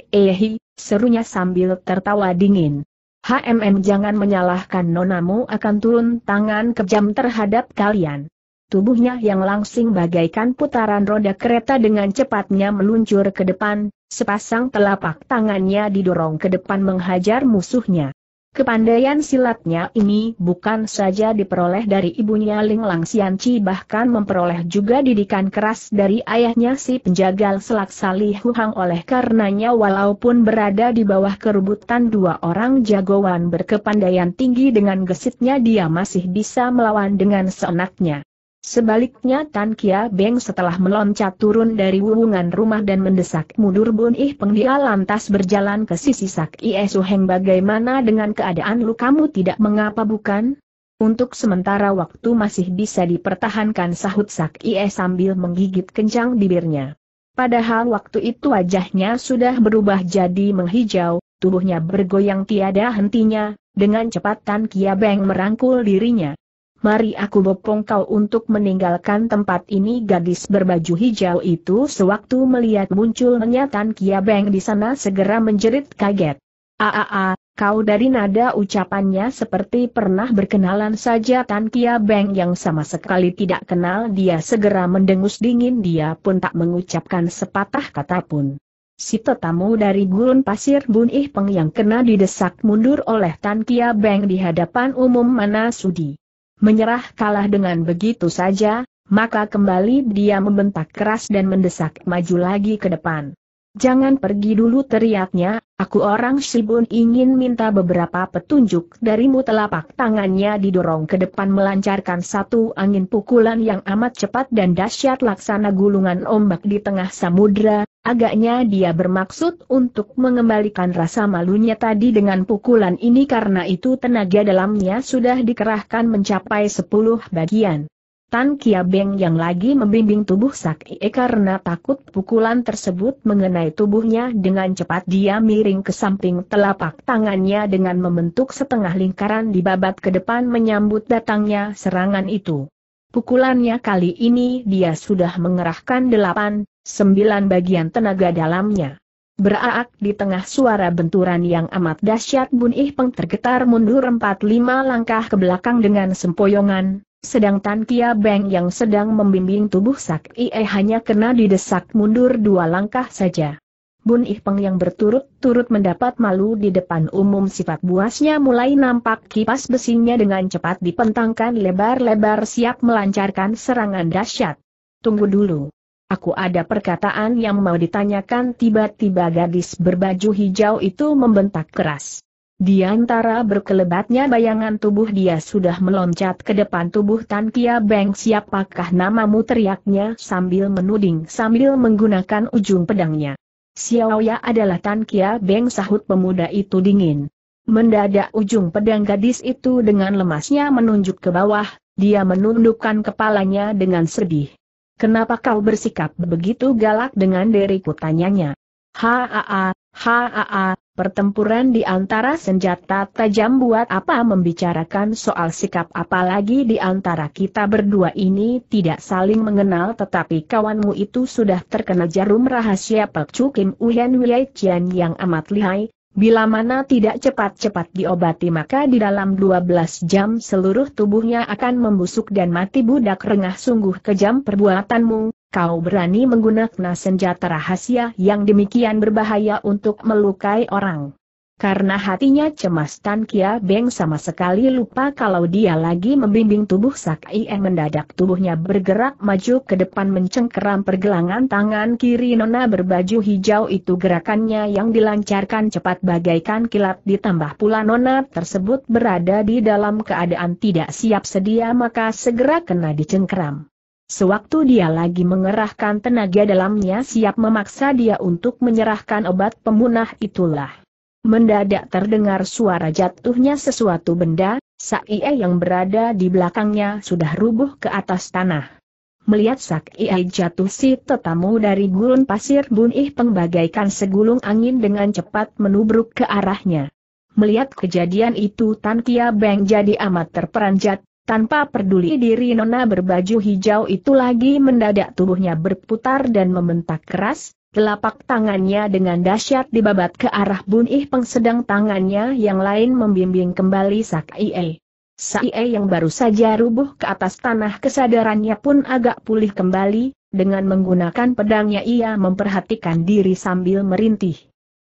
serunya sambil tertawa dingin. HMM jangan menyalahkan nonamu akan turun tangan kejam terhadap kalian. Tubuhnya yang langsing bagaikan putaran roda kereta dengan cepatnya meluncur ke depan, sepasang telapak tangannya didorong ke depan menghajar musuhnya. Kepandaian silatnya ini bukan saja diperoleh dari ibunya Ling Lang Xianqi bahkan memperoleh juga didikan keras dari ayahnya si penjagal selak Salih Huang oleh karenanya walaupun berada di bawah kerubutan dua orang jagoan berkepandaian tinggi dengan gesitnya dia masih bisa melawan dengan seenaknya. Sebaliknya Tan Kia Beng setelah meloncat turun dari wuwungan rumah dan mendesak mundur Bun Ih Peng dia lantas berjalan ke sisi Sak Ie Heng bagaimana dengan keadaan lu kamu tidak mengapa bukan? Untuk sementara waktu masih bisa dipertahankan sahut Sak Ie sambil menggigit kencang bibirnya. Padahal waktu itu wajahnya sudah berubah jadi menghijau, tubuhnya bergoyang tiada hentinya, dengan cepat Tan Kia Beng merangkul dirinya. Mari aku bopong kau untuk meninggalkan tempat ini gadis berbaju hijau itu sewaktu melihat munculnya Tan Beng di sana segera menjerit kaget. Aaa, kau dari nada ucapannya seperti pernah berkenalan saja Tan Kia Beng yang sama sekali tidak kenal dia segera mendengus dingin dia pun tak mengucapkan sepatah kata pun. Si tetamu dari gurun pasir Bun Ih Peng yang kena didesak mundur oleh Tan Kia Beng di hadapan umum Mana Sudi menyerah kalah dengan begitu saja, maka kembali dia membentak keras dan mendesak maju lagi ke depan. Jangan pergi dulu teriaknya, aku orang Shibun ingin minta beberapa petunjuk darimu telapak tangannya didorong ke depan melancarkan satu angin pukulan yang amat cepat dan dahsyat laksana gulungan ombak di tengah samudra, agaknya dia bermaksud untuk mengembalikan rasa malunya tadi dengan pukulan ini karena itu tenaga dalamnya sudah dikerahkan mencapai sepuluh bagian. Tan Beng yang lagi membimbing tubuh Sak Sakie karena takut pukulan tersebut mengenai tubuhnya dengan cepat dia miring ke samping telapak tangannya dengan membentuk setengah lingkaran di babat ke depan menyambut datangnya serangan itu. Pukulannya kali ini dia sudah mengerahkan delapan, sembilan bagian tenaga dalamnya. Beraak di tengah suara benturan yang amat dahsyat Bun Ih Peng tergetar mundur empat lima langkah ke belakang dengan sempoyongan, Tan Kia Beng yang sedang membimbing tubuh Sak Ie hanya kena didesak mundur dua langkah saja. Bun Ih Peng yang berturut-turut mendapat malu di depan umum sifat buasnya mulai nampak kipas besinya dengan cepat dipentangkan lebar-lebar siap melancarkan serangan dahsyat. Tunggu dulu. Aku ada perkataan yang mau ditanyakan tiba-tiba gadis berbaju hijau itu membentak keras. Di antara berkelebatnya bayangan tubuh dia sudah meloncat ke depan tubuh Tan Kia Beng siapakah namamu teriaknya sambil menuding sambil menggunakan ujung pedangnya. Xiaoya adalah Tan Kia Beng sahut pemuda itu dingin. Mendadak ujung pedang gadis itu dengan lemasnya menunjuk ke bawah, dia menundukkan kepalanya dengan sedih. Kenapa kau bersikap begitu galak dengan diriku tanyanya? Haa, haa, Pertempuran di antara senjata tajam buat apa membicarakan soal sikap apalagi di antara kita berdua ini tidak saling mengenal tetapi kawanmu itu sudah terkena jarum rahasia Pek Kim Uyen Wei Chen yang amat lihai, bila mana tidak cepat-cepat diobati maka di dalam 12 jam seluruh tubuhnya akan membusuk dan mati budak rengah sungguh kejam perbuatanmu, kau berani menggunakan senjata rahasia yang demikian berbahaya untuk melukai orang. Karena hatinya cemas Tan Kia Beng sama sekali lupa kalau dia lagi membimbing tubuh Sak Ien. mendadak tubuhnya bergerak maju ke depan mencengkeram pergelangan tangan kiri nona berbaju hijau itu gerakannya yang dilancarkan cepat bagaikan kilat ditambah pula nona tersebut berada di dalam keadaan tidak siap sedia maka segera kena dicengkeram. Sewaktu dia lagi mengerahkan tenaga dalamnya siap memaksa dia untuk menyerahkan obat pemunah itulah. Mendadak terdengar suara jatuhnya sesuatu benda, Ie yang berada di belakangnya sudah rubuh ke atas tanah. Melihat Sak Ie jatuh si tetamu dari gurun pasir bunih pengbagaikan segulung angin dengan cepat menubruk ke arahnya. Melihat kejadian itu Tan Kia Beng jadi amat terperanjat, tanpa peduli diri nona berbaju hijau itu lagi mendadak tubuhnya berputar dan membentak keras, telapak tangannya dengan dahsyat dibabat ke arah Bun Ih Peng sedang tangannya yang lain membimbing kembali Sak Ie. Ie yang baru saja rubuh ke atas tanah kesadarannya pun agak pulih kembali, dengan menggunakan pedangnya ia memperhatikan diri sambil merintih.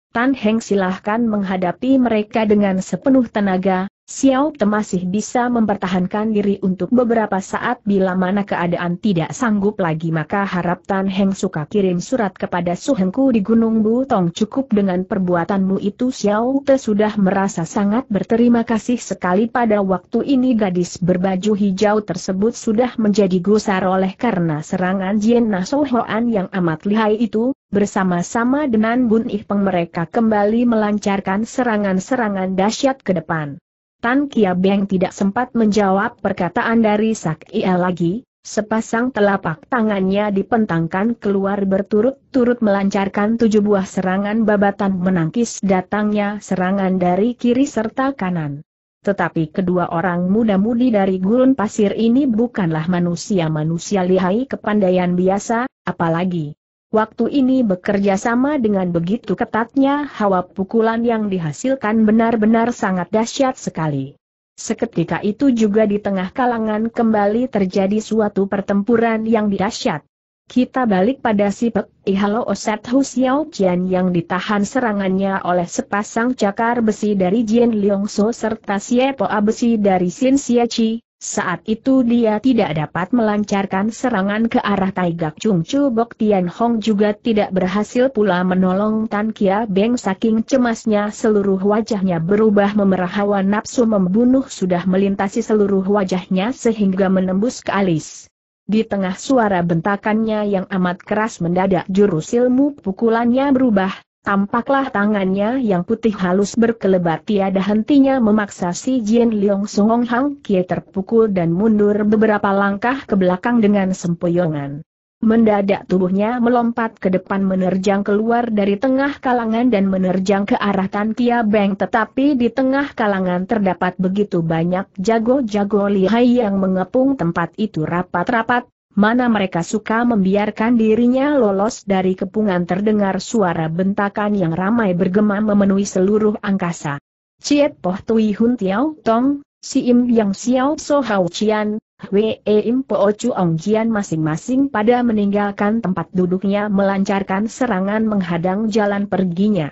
Tan Heng silahkan menghadapi mereka dengan sepenuh tenaga, Xiao Te masih bisa mempertahankan diri untuk beberapa saat bila mana keadaan tidak sanggup lagi maka harap Tan Heng suka kirim surat kepada Su Hengku di Gunung Butong cukup dengan perbuatanmu itu Xiao Te sudah merasa sangat berterima kasih sekali pada waktu ini gadis berbaju hijau tersebut sudah menjadi gusar oleh karena serangan Jien Nasohoan yang amat lihai itu, bersama-sama dengan Bun Ih Peng mereka kembali melancarkan serangan-serangan dahsyat ke depan. Tan Kia Beng tidak sempat menjawab perkataan dari Sak Ia lagi, sepasang telapak tangannya dipentangkan keluar berturut-turut melancarkan tujuh buah serangan babatan menangkis datangnya serangan dari kiri serta kanan. Tetapi kedua orang muda-mudi dari gurun pasir ini bukanlah manusia-manusia lihai kepandaian biasa, apalagi Waktu ini bekerja sama dengan begitu ketatnya hawa pukulan yang dihasilkan benar-benar sangat dahsyat sekali. Seketika itu juga di tengah kalangan kembali terjadi suatu pertempuran yang dahsyat. Kita balik pada si Pek Ihalo Oset Hu Xiao Jian yang ditahan serangannya oleh sepasang cakar besi dari Jian Liong So serta Siepo A besi dari Sin Xie Chi, saat itu dia tidak dapat melancarkan serangan ke arah Taigak Chung Chu Bok Tian Hong juga tidak berhasil pula menolong Tan Kia Beng saking cemasnya seluruh wajahnya berubah memerah hawa nafsu membunuh sudah melintasi seluruh wajahnya sehingga menembus ke alis. Di tengah suara bentakannya yang amat keras mendadak jurus ilmu pukulannya berubah, Tampaklah tangannya yang putih halus berkelebat tiada hentinya memaksa si Jin Liong Song Hang Kie terpukul dan mundur beberapa langkah ke belakang dengan sempoyongan. Mendadak tubuhnya melompat ke depan menerjang keluar dari tengah kalangan dan menerjang ke arah Tan Kia Beng tetapi di tengah kalangan terdapat begitu banyak jago-jago lihai yang mengepung tempat itu rapat-rapat, mana mereka suka membiarkan dirinya lolos dari kepungan terdengar suara bentakan yang ramai bergema memenuhi seluruh angkasa. Ciet Poh Tui Hun Tiao Tong, Si Im Yang Xiao So Hao Qian, Wei e Im Po Chu Ong chian masing-masing pada meninggalkan tempat duduknya melancarkan serangan menghadang jalan perginya.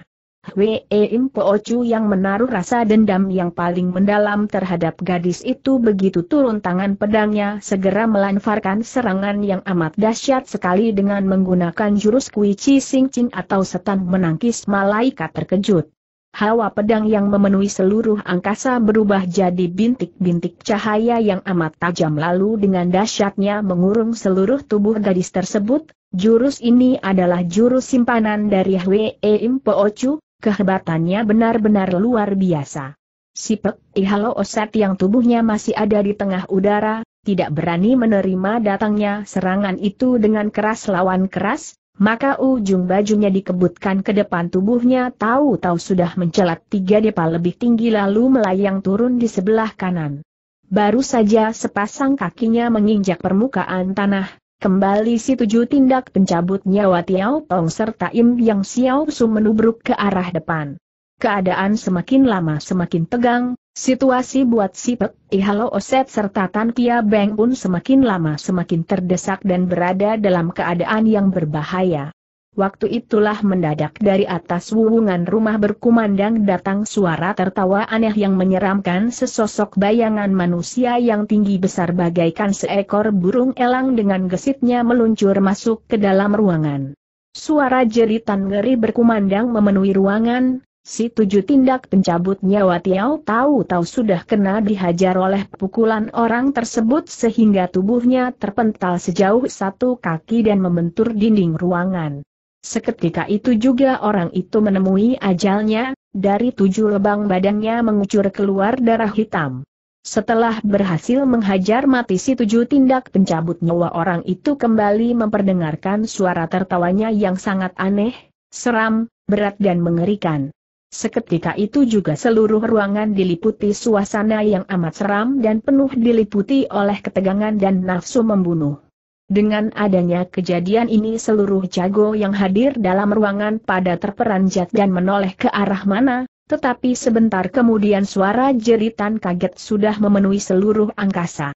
Hwee Chu yang menaruh rasa dendam yang paling mendalam terhadap gadis itu begitu turun tangan pedangnya segera melancarkan serangan yang amat dahsyat sekali dengan menggunakan jurus Kui Chi Sing Chin atau setan menangkis malaikat terkejut. Hawa pedang yang memenuhi seluruh angkasa berubah jadi bintik-bintik cahaya yang amat tajam lalu dengan dahsyatnya mengurung seluruh tubuh gadis tersebut, jurus ini adalah jurus simpanan dari Hwee Im Chu, Kehebatannya benar-benar luar biasa. Si Pek Ihalo eh, Osat yang tubuhnya masih ada di tengah udara, tidak berani menerima datangnya serangan itu dengan keras lawan keras, maka ujung bajunya dikebutkan ke depan tubuhnya tahu-tahu sudah mencelat tiga depa lebih tinggi lalu melayang turun di sebelah kanan. Baru saja sepasang kakinya menginjak permukaan tanah, Kembali si tujuh tindak pencabut nyawa Tiao Tong serta Im Yang Xiao Su menubruk ke arah depan. Keadaan semakin lama semakin tegang, situasi buat si Pek, Ihalo Oset serta Tan Kia Beng pun semakin lama semakin terdesak dan berada dalam keadaan yang berbahaya. Waktu itulah mendadak dari atas wuwungan rumah berkumandang datang suara tertawa aneh yang menyeramkan sesosok bayangan manusia yang tinggi besar bagaikan seekor burung elang dengan gesitnya meluncur masuk ke dalam ruangan. Suara jeritan ngeri berkumandang memenuhi ruangan, si tujuh tindak pencabut nyawa tiau tahu-tahu sudah kena dihajar oleh pukulan orang tersebut sehingga tubuhnya terpental sejauh satu kaki dan membentur dinding ruangan. Seketika itu juga orang itu menemui ajalnya, dari tujuh lebang badannya mengucur keluar darah hitam. Setelah berhasil menghajar mati si tujuh tindak pencabut nyawa orang itu kembali memperdengarkan suara tertawanya yang sangat aneh, seram, berat dan mengerikan. Seketika itu juga seluruh ruangan diliputi suasana yang amat seram dan penuh diliputi oleh ketegangan dan nafsu membunuh. Dengan adanya kejadian ini seluruh jago yang hadir dalam ruangan pada terperanjat dan menoleh ke arah mana, tetapi sebentar kemudian suara jeritan kaget sudah memenuhi seluruh angkasa.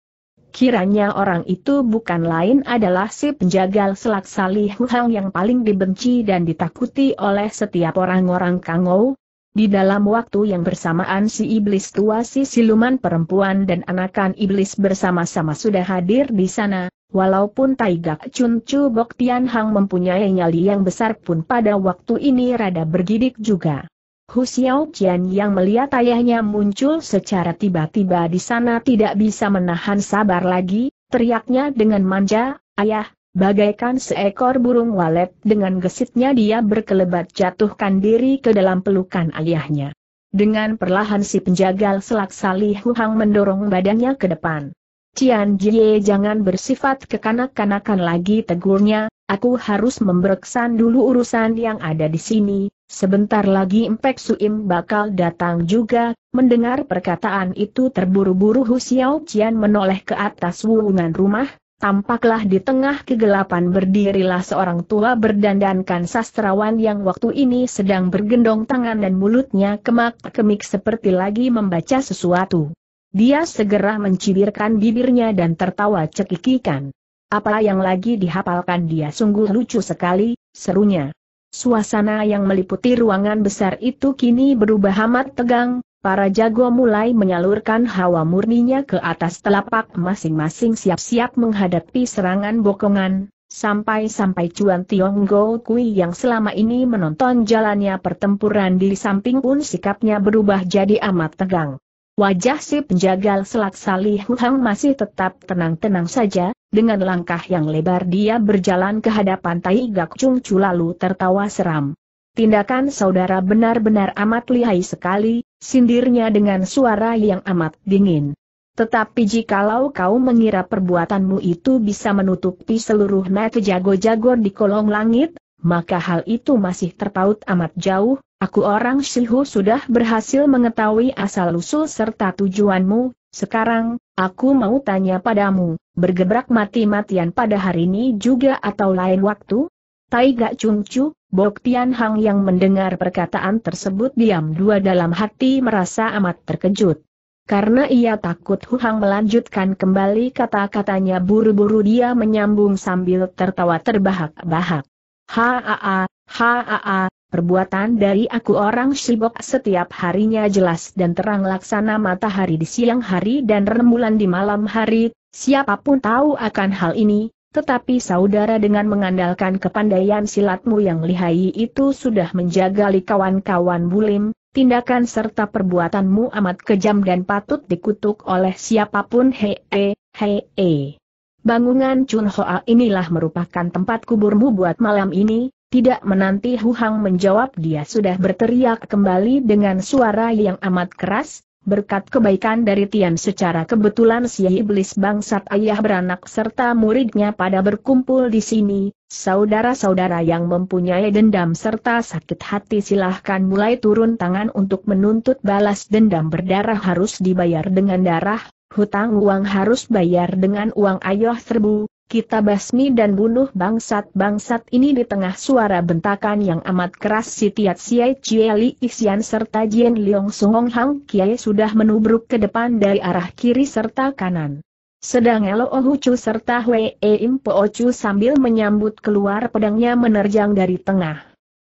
Kiranya orang itu bukan lain adalah si penjagal selak Salih Huhang yang paling dibenci dan ditakuti oleh setiap orang-orang Kangou. Di dalam waktu yang bersamaan si iblis tua si siluman perempuan dan anakan iblis bersama-sama sudah hadir di sana, Walaupun Taigak Chun Chu Bok Tian Hang mempunyai nyali yang besar pun pada waktu ini rada bergidik juga. Hu Xiao Qian yang melihat ayahnya muncul secara tiba-tiba di sana tidak bisa menahan sabar lagi, teriaknya dengan manja, ayah, bagaikan seekor burung walet dengan gesitnya dia berkelebat jatuhkan diri ke dalam pelukan ayahnya. Dengan perlahan si penjagal selak salih Hu Hang mendorong badannya ke depan. Cian Jie jangan bersifat kekanak-kanakan lagi tegurnya, aku harus memberkesan dulu urusan yang ada di sini, sebentar lagi Mpek Suim bakal datang juga, mendengar perkataan itu terburu-buru Hu Xiao Cian menoleh ke atas wulungan rumah, tampaklah di tengah kegelapan berdirilah seorang tua berdandankan sastrawan yang waktu ini sedang bergendong tangan dan mulutnya kemak-kemik seperti lagi membaca sesuatu. Dia segera mencibirkan bibirnya dan tertawa cekikikan. Apa yang lagi dihafalkan dia sungguh lucu sekali, serunya. Suasana yang meliputi ruangan besar itu kini berubah amat tegang, para jago mulai menyalurkan hawa murninya ke atas telapak masing-masing siap-siap menghadapi serangan bokongan, sampai-sampai Cuan Tiong Go Kui yang selama ini menonton jalannya pertempuran di samping pun sikapnya berubah jadi amat tegang. Wajah si penjagal selat Salih Huang masih tetap tenang-tenang saja, dengan langkah yang lebar dia berjalan ke hadapan Tai Gak Chung Chu lalu tertawa seram. Tindakan saudara benar-benar amat lihai sekali, sindirnya dengan suara yang amat dingin. Tetapi jikalau kau mengira perbuatanmu itu bisa menutupi seluruh mata jago-jago di kolong langit, maka hal itu masih terpaut amat jauh, Aku orang Shihu sudah berhasil mengetahui asal-usul serta tujuanmu, sekarang, aku mau tanya padamu, bergebrak mati-matian pada hari ini juga atau lain waktu? Tai Gak Chung Chu, Bok Tian Hang yang mendengar perkataan tersebut diam dua dalam hati merasa amat terkejut. Karena ia takut Hu Hang melanjutkan kembali kata-katanya buru-buru dia menyambung sambil tertawa terbahak-bahak. Haa, haa, Perbuatan dari aku orang Shibok setiap harinya jelas dan terang laksana matahari di siang hari dan rembulan di malam hari, siapapun tahu akan hal ini, tetapi saudara dengan mengandalkan kepandaian silatmu yang lihai itu sudah menjaga likawan-kawan bulim, tindakan serta perbuatanmu amat kejam dan patut dikutuk oleh siapapun hee, hee. Bangunan Chun Hoa inilah merupakan tempat kuburmu buat malam ini, tidak menanti Hu Hang menjawab dia sudah berteriak kembali dengan suara yang amat keras, berkat kebaikan dari Tian secara kebetulan si iblis bangsat ayah beranak serta muridnya pada berkumpul di sini, saudara-saudara yang mempunyai dendam serta sakit hati silahkan mulai turun tangan untuk menuntut balas dendam berdarah harus dibayar dengan darah, hutang uang harus bayar dengan uang ayah serbu, kita basmi dan bunuh bangsat-bangsat ini di tengah suara bentakan yang amat keras si Tiat Siai Chie Li Isian serta Jian Leong Sungong Hang Kiai sudah menubruk ke depan dari arah kiri serta kanan. Sedang Elo Ohucu serta Wee Im Po Chu sambil menyambut keluar pedangnya menerjang dari tengah.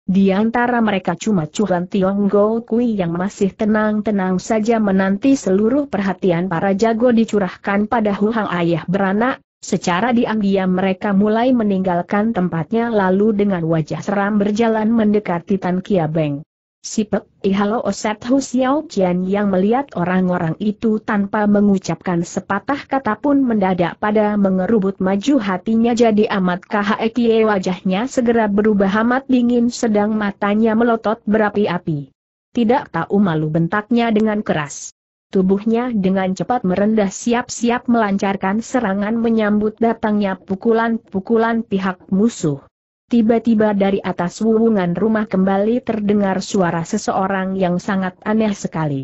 Di antara mereka cuma Chuan Tiong Go Kui yang masih tenang-tenang saja menanti seluruh perhatian para jago dicurahkan pada Huang Ayah beranak Secara diam-diam mereka mulai meninggalkan tempatnya lalu dengan wajah seram berjalan mendekati Tan Kia Beng. Si Pek Ihalo eh, Oset Hu Xiao Jian yang melihat orang-orang itu tanpa mengucapkan sepatah kata pun mendadak pada mengerubut maju hatinya jadi amat kahekie wajahnya segera berubah amat dingin sedang matanya melotot berapi-api. Tidak tahu malu bentaknya dengan keras. Tubuhnya dengan cepat merendah siap-siap melancarkan serangan menyambut datangnya pukulan-pukulan pihak musuh. Tiba-tiba dari atas wuwungan rumah kembali terdengar suara seseorang yang sangat aneh sekali.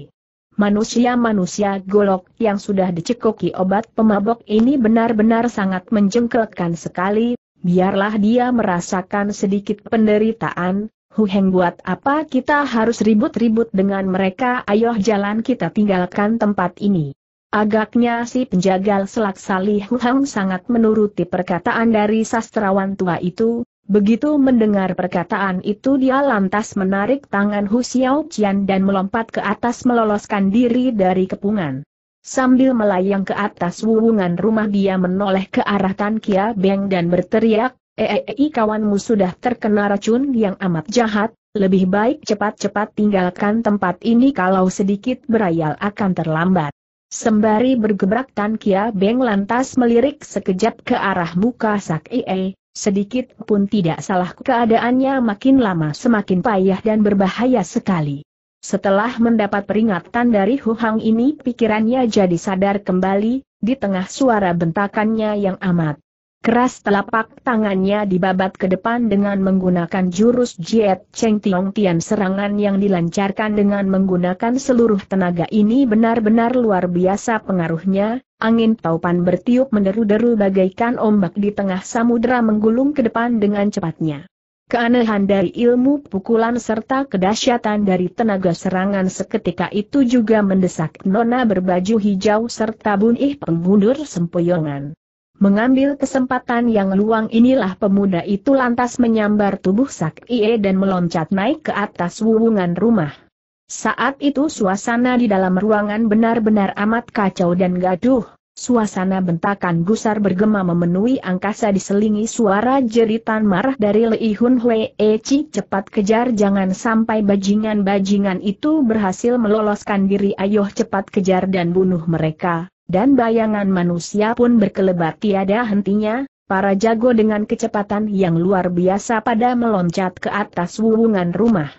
Manusia-manusia golok yang sudah dicekoki obat pemabok ini benar-benar sangat menjengkelkan sekali, biarlah dia merasakan sedikit penderitaan, Hu Heng buat apa kita harus ribut-ribut dengan mereka ayo jalan kita tinggalkan tempat ini. Agaknya si penjagal selak salih Hu Heng sangat menuruti perkataan dari sastrawan tua itu, begitu mendengar perkataan itu dia lantas menarik tangan Hu Xiao Qian dan melompat ke atas meloloskan diri dari kepungan. Sambil melayang ke atas wuwungan rumah dia menoleh ke arah Tan Kia Beng dan berteriak, Eei kawanmu sudah terkena racun yang amat jahat, lebih baik cepat-cepat tinggalkan tempat ini kalau sedikit berayal akan terlambat. Sembari bergebrak Tan Kia Beng lantas melirik sekejap ke arah muka Sak Ie, sedikit pun tidak salah keadaannya makin lama semakin payah dan berbahaya sekali. Setelah mendapat peringatan dari Hu Hang ini pikirannya jadi sadar kembali, di tengah suara bentakannya yang amat Keras telapak tangannya dibabat ke depan dengan menggunakan jurus Jiet Cheng Tiong Tian serangan yang dilancarkan dengan menggunakan seluruh tenaga ini benar-benar luar biasa pengaruhnya, angin taupan bertiup menderu-deru bagaikan ombak di tengah samudera menggulung ke depan dengan cepatnya. Keanehan dari ilmu pukulan serta kedahsyatan dari tenaga serangan seketika itu juga mendesak nona berbaju hijau serta bunih penggundur sempoyongan. Mengambil kesempatan yang luang inilah pemuda itu lantas menyambar tubuh Sak Ie dan meloncat naik ke atas wuwungan rumah. Saat itu suasana di dalam ruangan benar-benar amat kacau dan gaduh. Suasana bentakan gusar bergema memenuhi angkasa diselingi suara jeritan marah dari Lei Hun Hwee Chi cepat kejar jangan sampai bajingan-bajingan itu berhasil meloloskan diri ayoh cepat kejar dan bunuh mereka. Dan bayangan manusia pun berkelebat tiada hentinya, para jago dengan kecepatan yang luar biasa pada meloncat ke atas wuwungan rumah.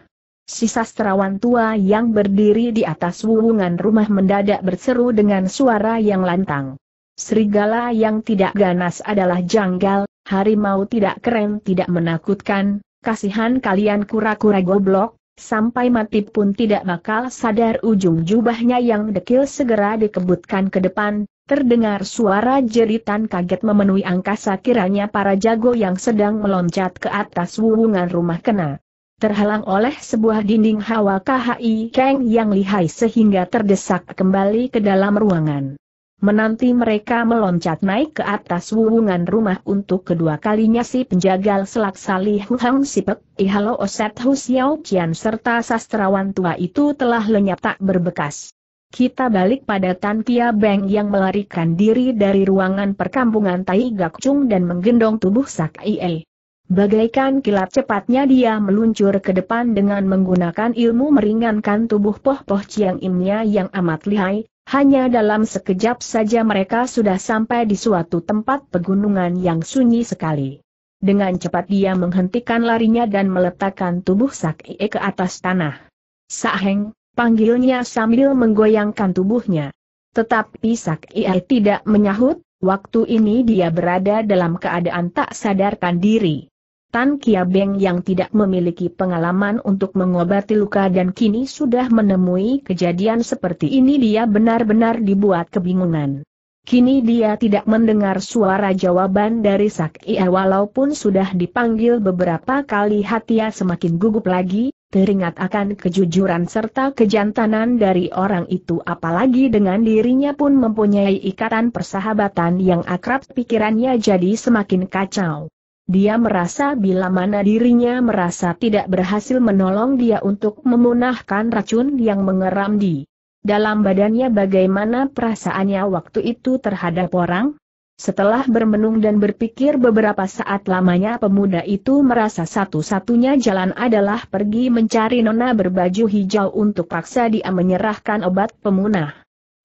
Si sastrawan tua yang berdiri di atas wuwungan rumah mendadak berseru dengan suara yang lantang. Serigala yang tidak ganas adalah janggal, harimau tidak keren tidak menakutkan, kasihan kalian kura-kura goblok, Sampai mati pun tidak bakal sadar ujung jubahnya yang dekil segera dikebutkan ke depan, terdengar suara jeritan kaget memenuhi angkasa kiranya para jago yang sedang meloncat ke atas wuwungan rumah kena terhalang oleh sebuah dinding hawa KHI Kang yang lihai sehingga terdesak kembali ke dalam ruangan. Menanti mereka meloncat naik ke atas wuwungan rumah untuk kedua kalinya si penjagal selak Salih Huang Sipek, Ihalo eh, Oset Husiao Kian serta sastrawan tua itu telah lenyap tak berbekas. Kita balik pada Tan Kia Beng yang melarikan diri dari ruangan perkampungan Tai Gak Chung dan menggendong tubuh Sak Ie. Bagaikan kilat cepatnya dia meluncur ke depan dengan menggunakan ilmu meringankan tubuh Poh Poh Chiang Imnya yang amat lihai, hanya dalam sekejap saja mereka sudah sampai di suatu tempat pegunungan yang sunyi sekali. Dengan cepat dia menghentikan larinya dan meletakkan tubuh Sak Sakie ke atas tanah. Saheng, panggilnya sambil menggoyangkan tubuhnya. Tetapi Sakie tidak menyahut, waktu ini dia berada dalam keadaan tak sadarkan diri. Tan Kiabeng yang tidak memiliki pengalaman untuk mengobati luka dan kini sudah menemui kejadian seperti ini dia benar-benar dibuat kebingungan. Kini dia tidak mendengar suara jawaban dari Sak Ia walaupun sudah dipanggil beberapa kali Hatia semakin gugup lagi, teringat akan kejujuran serta kejantanan dari orang itu apalagi dengan dirinya pun mempunyai ikatan persahabatan yang akrab pikirannya jadi semakin kacau. Dia merasa bila mana dirinya merasa tidak berhasil menolong dia untuk memunahkan racun yang mengeram di dalam badannya bagaimana perasaannya waktu itu terhadap orang? Setelah bermenung dan berpikir beberapa saat lamanya pemuda itu merasa satu-satunya jalan adalah pergi mencari nona berbaju hijau untuk paksa dia menyerahkan obat pemunah.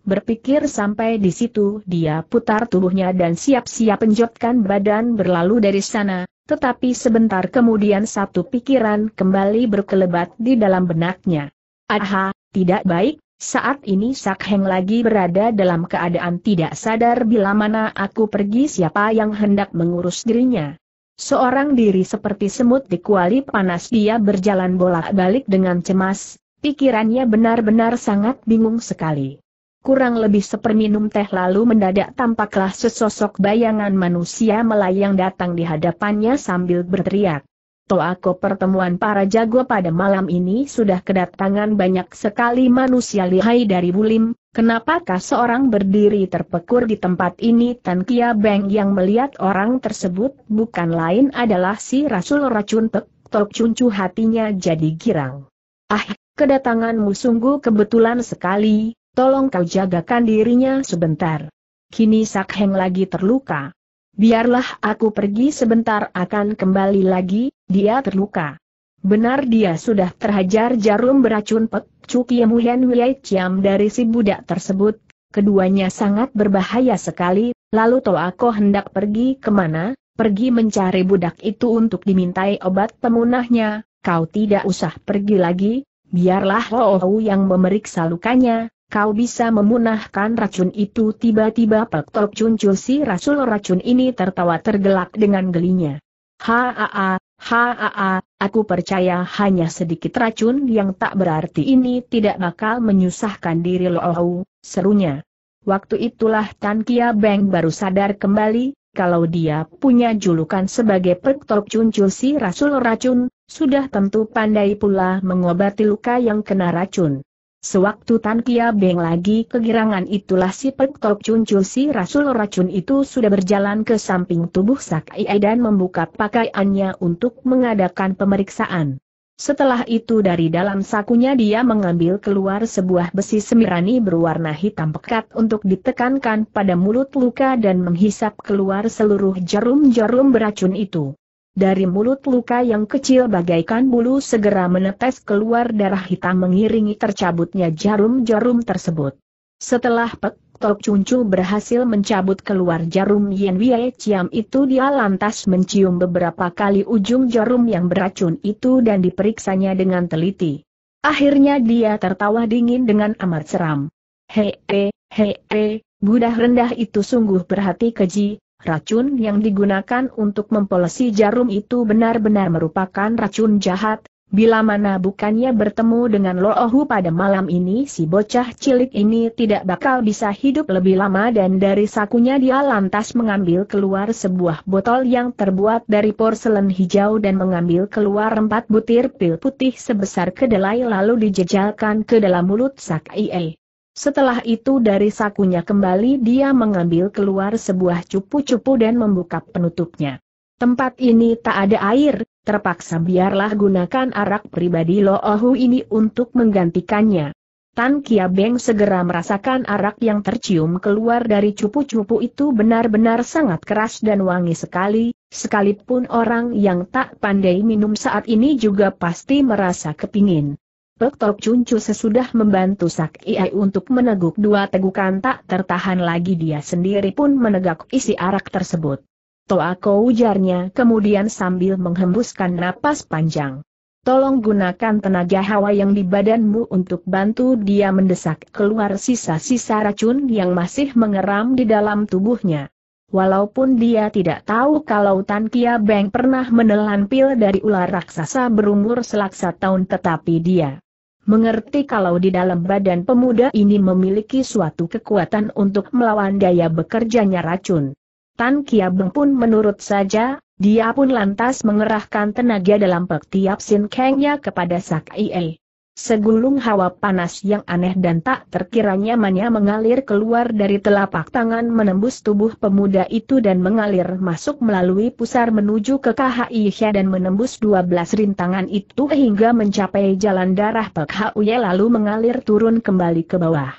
Berpikir sampai di situ dia putar tubuhnya dan siap-siap penjotkan badan berlalu dari sana, tetapi sebentar kemudian satu pikiran kembali berkelebat di dalam benaknya. Aha, tidak baik, saat ini Sak Heng lagi berada dalam keadaan tidak sadar bila mana aku pergi siapa yang hendak mengurus dirinya. Seorang diri seperti semut di kuali panas dia berjalan bolak-balik dengan cemas, pikirannya benar-benar sangat bingung sekali. Kurang lebih seperminum teh lalu mendadak tampaklah sesosok bayangan manusia melayang datang di hadapannya sambil berteriak. Toako pertemuan para jago pada malam ini sudah kedatangan banyak sekali manusia lihai dari Bulim, kenapakah seorang berdiri terpekur di tempat ini Tan Kia Beng yang melihat orang tersebut bukan lain adalah si Rasul Racun Pek, Tok Cuncu hatinya jadi girang. Ah, kedatanganmu sungguh kebetulan sekali, tolong kau jagakan dirinya sebentar. Kini sak heng lagi terluka. Biarlah aku pergi sebentar akan kembali lagi, dia terluka. Benar dia sudah terhajar jarum beracun Pek yang Muhen Wiai Ciam dari si budak tersebut, keduanya sangat berbahaya sekali, lalu aku hendak pergi kemana, pergi mencari budak itu untuk dimintai obat pemunahnya, kau tidak usah pergi lagi, biarlah Ho, -ho yang memeriksa lukanya, kau bisa memunahkan racun itu tiba-tiba Pek Tok Chun si rasul racun ini tertawa tergelak dengan gelinya. Haa, haa, aku percaya hanya sedikit racun yang tak berarti ini tidak bakal menyusahkan diri loh, serunya. Waktu itulah Tan Kia Beng baru sadar kembali, kalau dia punya julukan sebagai Chun Cuncul si Rasul Racun, sudah tentu pandai pula mengobati luka yang kena racun. Sewaktu Tan Kia Beng lagi kegirangan itulah si Pek Tok Chun Chun si Rasul Racun itu sudah berjalan ke samping tubuh Sakai dan membuka pakaiannya untuk mengadakan pemeriksaan. Setelah itu dari dalam sakunya dia mengambil keluar sebuah besi semirani berwarna hitam pekat untuk ditekankan pada mulut luka dan menghisap keluar seluruh jarum-jarum beracun itu. Dari mulut luka yang kecil bagaikan bulu segera menetes keluar darah hitam mengiringi tercabutnya jarum-jarum tersebut. Setelah Pek Tok Cuncu berhasil mencabut keluar jarum Yen Wei Chiam itu dia lantas mencium beberapa kali ujung jarum yang beracun itu dan diperiksanya dengan teliti. Akhirnya dia tertawa dingin dengan amat seram. Hei, hei, hei, budah rendah itu sungguh berhati keji, Racun yang digunakan untuk mempolesi jarum itu benar-benar merupakan racun jahat, bila mana bukannya bertemu dengan Loohu pada malam ini si bocah cilik ini tidak bakal bisa hidup lebih lama dan dari sakunya dia lantas mengambil keluar sebuah botol yang terbuat dari porselen hijau dan mengambil keluar empat butir pil putih sebesar kedelai lalu dijejalkan ke dalam mulut Sakai. Setelah itu dari sakunya kembali dia mengambil keluar sebuah cupu-cupu dan membuka penutupnya. Tempat ini tak ada air, terpaksa biarlah gunakan arak pribadi Lo Ohu ini untuk menggantikannya. Tan Kia Beng segera merasakan arak yang tercium keluar dari cupu-cupu itu benar-benar sangat keras dan wangi sekali, sekalipun orang yang tak pandai minum saat ini juga pasti merasa kepingin. Pektok Cuncu sesudah membantu Sak Iai untuk meneguk dua tegukan tak tertahan lagi dia sendiri pun menegak isi arak tersebut. Toako ujarnya kemudian sambil menghembuskan napas panjang. Tolong gunakan tenaga hawa yang di badanmu untuk bantu dia mendesak keluar sisa-sisa racun yang masih mengeram di dalam tubuhnya. Walaupun dia tidak tahu kalau Tan Kia Beng pernah menelan pil dari ular raksasa berumur selaksa tahun tetapi dia mengerti kalau di dalam badan pemuda ini memiliki suatu kekuatan untuk melawan daya bekerjanya racun. Tan Kiabeng pun menurut saja, dia pun lantas mengerahkan tenaga dalam pektiap tiap kepada Sak Iei. Segulung hawa panas yang aneh dan tak terkira nyamannya mengalir keluar dari telapak tangan menembus tubuh pemuda itu dan mengalir masuk melalui pusar menuju ke KHI Hya dan menembus 12 rintangan itu hingga mencapai jalan darah Pek Huye lalu mengalir turun kembali ke bawah.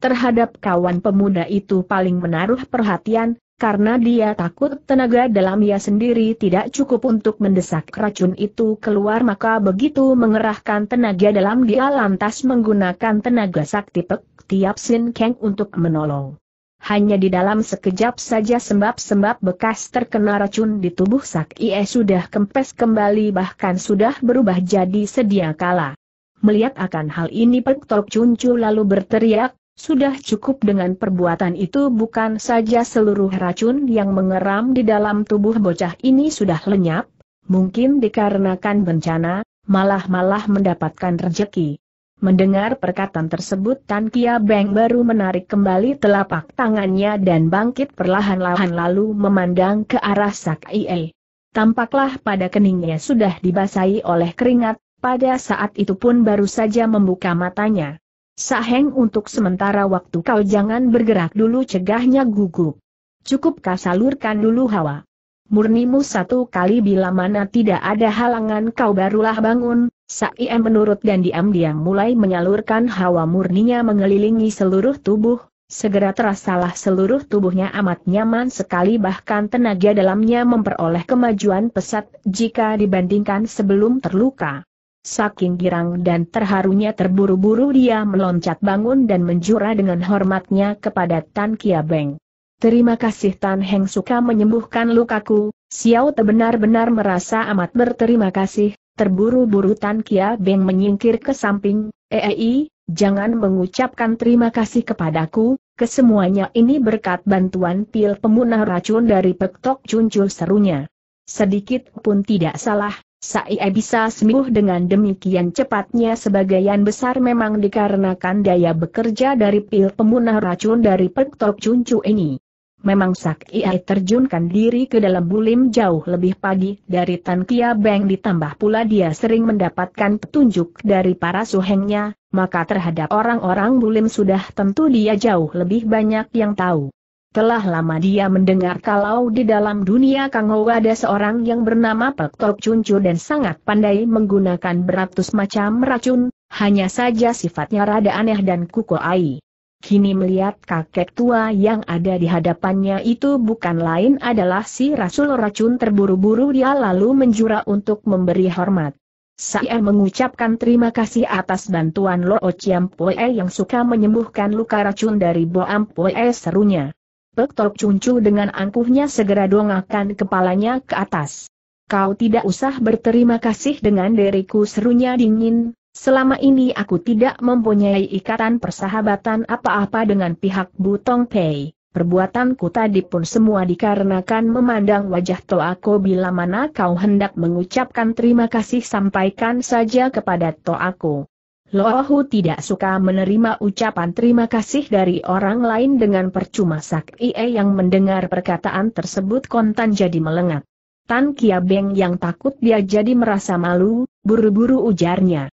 Terhadap kawan pemuda itu paling menaruh perhatian, karena dia takut tenaga dalamnya sendiri tidak cukup untuk mendesak racun itu keluar maka begitu mengerahkan tenaga dalam dia lantas menggunakan tenaga sakti pek tiap Sin keng untuk menolong. Hanya di dalam sekejap saja sembab-sembab bekas terkena racun di tubuh Sak Ie sudah kempes kembali bahkan sudah berubah jadi sedia kala. Melihat akan hal ini Pek Tok Cuncu lalu berteriak, sudah cukup dengan perbuatan itu bukan saja seluruh racun yang mengeram di dalam tubuh bocah ini sudah lenyap, mungkin dikarenakan bencana, malah-malah mendapatkan rejeki. Mendengar perkataan tersebut Tan Kia Beng baru menarik kembali telapak tangannya dan bangkit perlahan-lahan lalu memandang ke arah Sak Ie. Tampaklah pada keningnya sudah dibasahi oleh keringat, pada saat itu pun baru saja membuka matanya. Saheng untuk sementara waktu kau jangan bergerak dulu cegahnya gugup. Cukup kau salurkan dulu hawa. Murnimu satu kali bila mana tidak ada halangan kau barulah bangun, Saiem menurut dan diam-diam mulai menyalurkan hawa murninya mengelilingi seluruh tubuh, Segera terasalah seluruh tubuhnya amat nyaman sekali bahkan tenaga dalamnya memperoleh kemajuan pesat jika dibandingkan sebelum terluka. Saking girang dan terharunya terburu-buru dia meloncat bangun dan menjura dengan hormatnya kepada Tan Kia Beng. Terima kasih Tan Heng suka menyembuhkan lukaku, Xiao Te benar-benar merasa amat berterima kasih, terburu-buru Tan Kia Beng menyingkir ke samping, Ei, eh, eh, jangan mengucapkan terima kasih kepadaku, kesemuanya ini berkat bantuan pil pemunah racun dari Pektok Cuncul serunya. Sedikit pun tidak salah, Saie bisa sembuh dengan demikian cepatnya sebagian besar memang dikarenakan daya bekerja dari pil pemunah racun dari Pektok Cuncu ini. Memang Sakie terjunkan diri ke dalam bulim jauh lebih pagi dari Tan Kia Beng ditambah pula dia sering mendapatkan petunjuk dari para suhengnya, maka terhadap orang-orang bulim sudah tentu dia jauh lebih banyak yang tahu. Telah lama dia mendengar kalau di dalam dunia Kang Kangho ada seorang yang bernama Pek Tok Cuncu dan sangat pandai menggunakan beratus macam racun, hanya saja sifatnya rada aneh dan kukoai. Kini melihat kakek tua yang ada di hadapannya itu bukan lain adalah si Rasul Racun terburu-buru dia lalu menjura untuk memberi hormat. Saya mengucapkan terima kasih atas bantuan Lo Ociam Poe yang suka menyembuhkan luka racun dari Boam Poe serunya. Pektor cuncu dengan angkuhnya segera dongakan kepalanya ke atas. Kau tidak usah berterima kasih dengan diriku serunya dingin, selama ini aku tidak mempunyai ikatan persahabatan apa-apa dengan pihak Butong Pei. Perbuatanku tadi pun semua dikarenakan memandang wajah Toako bila mana kau hendak mengucapkan terima kasih sampaikan saja kepada Toako. Lohu tidak suka menerima ucapan terima kasih dari orang lain dengan percuma Sak Ie yang mendengar perkataan tersebut kontan jadi melengat. Tan Kia Beng yang takut dia jadi merasa malu, buru-buru ujarnya.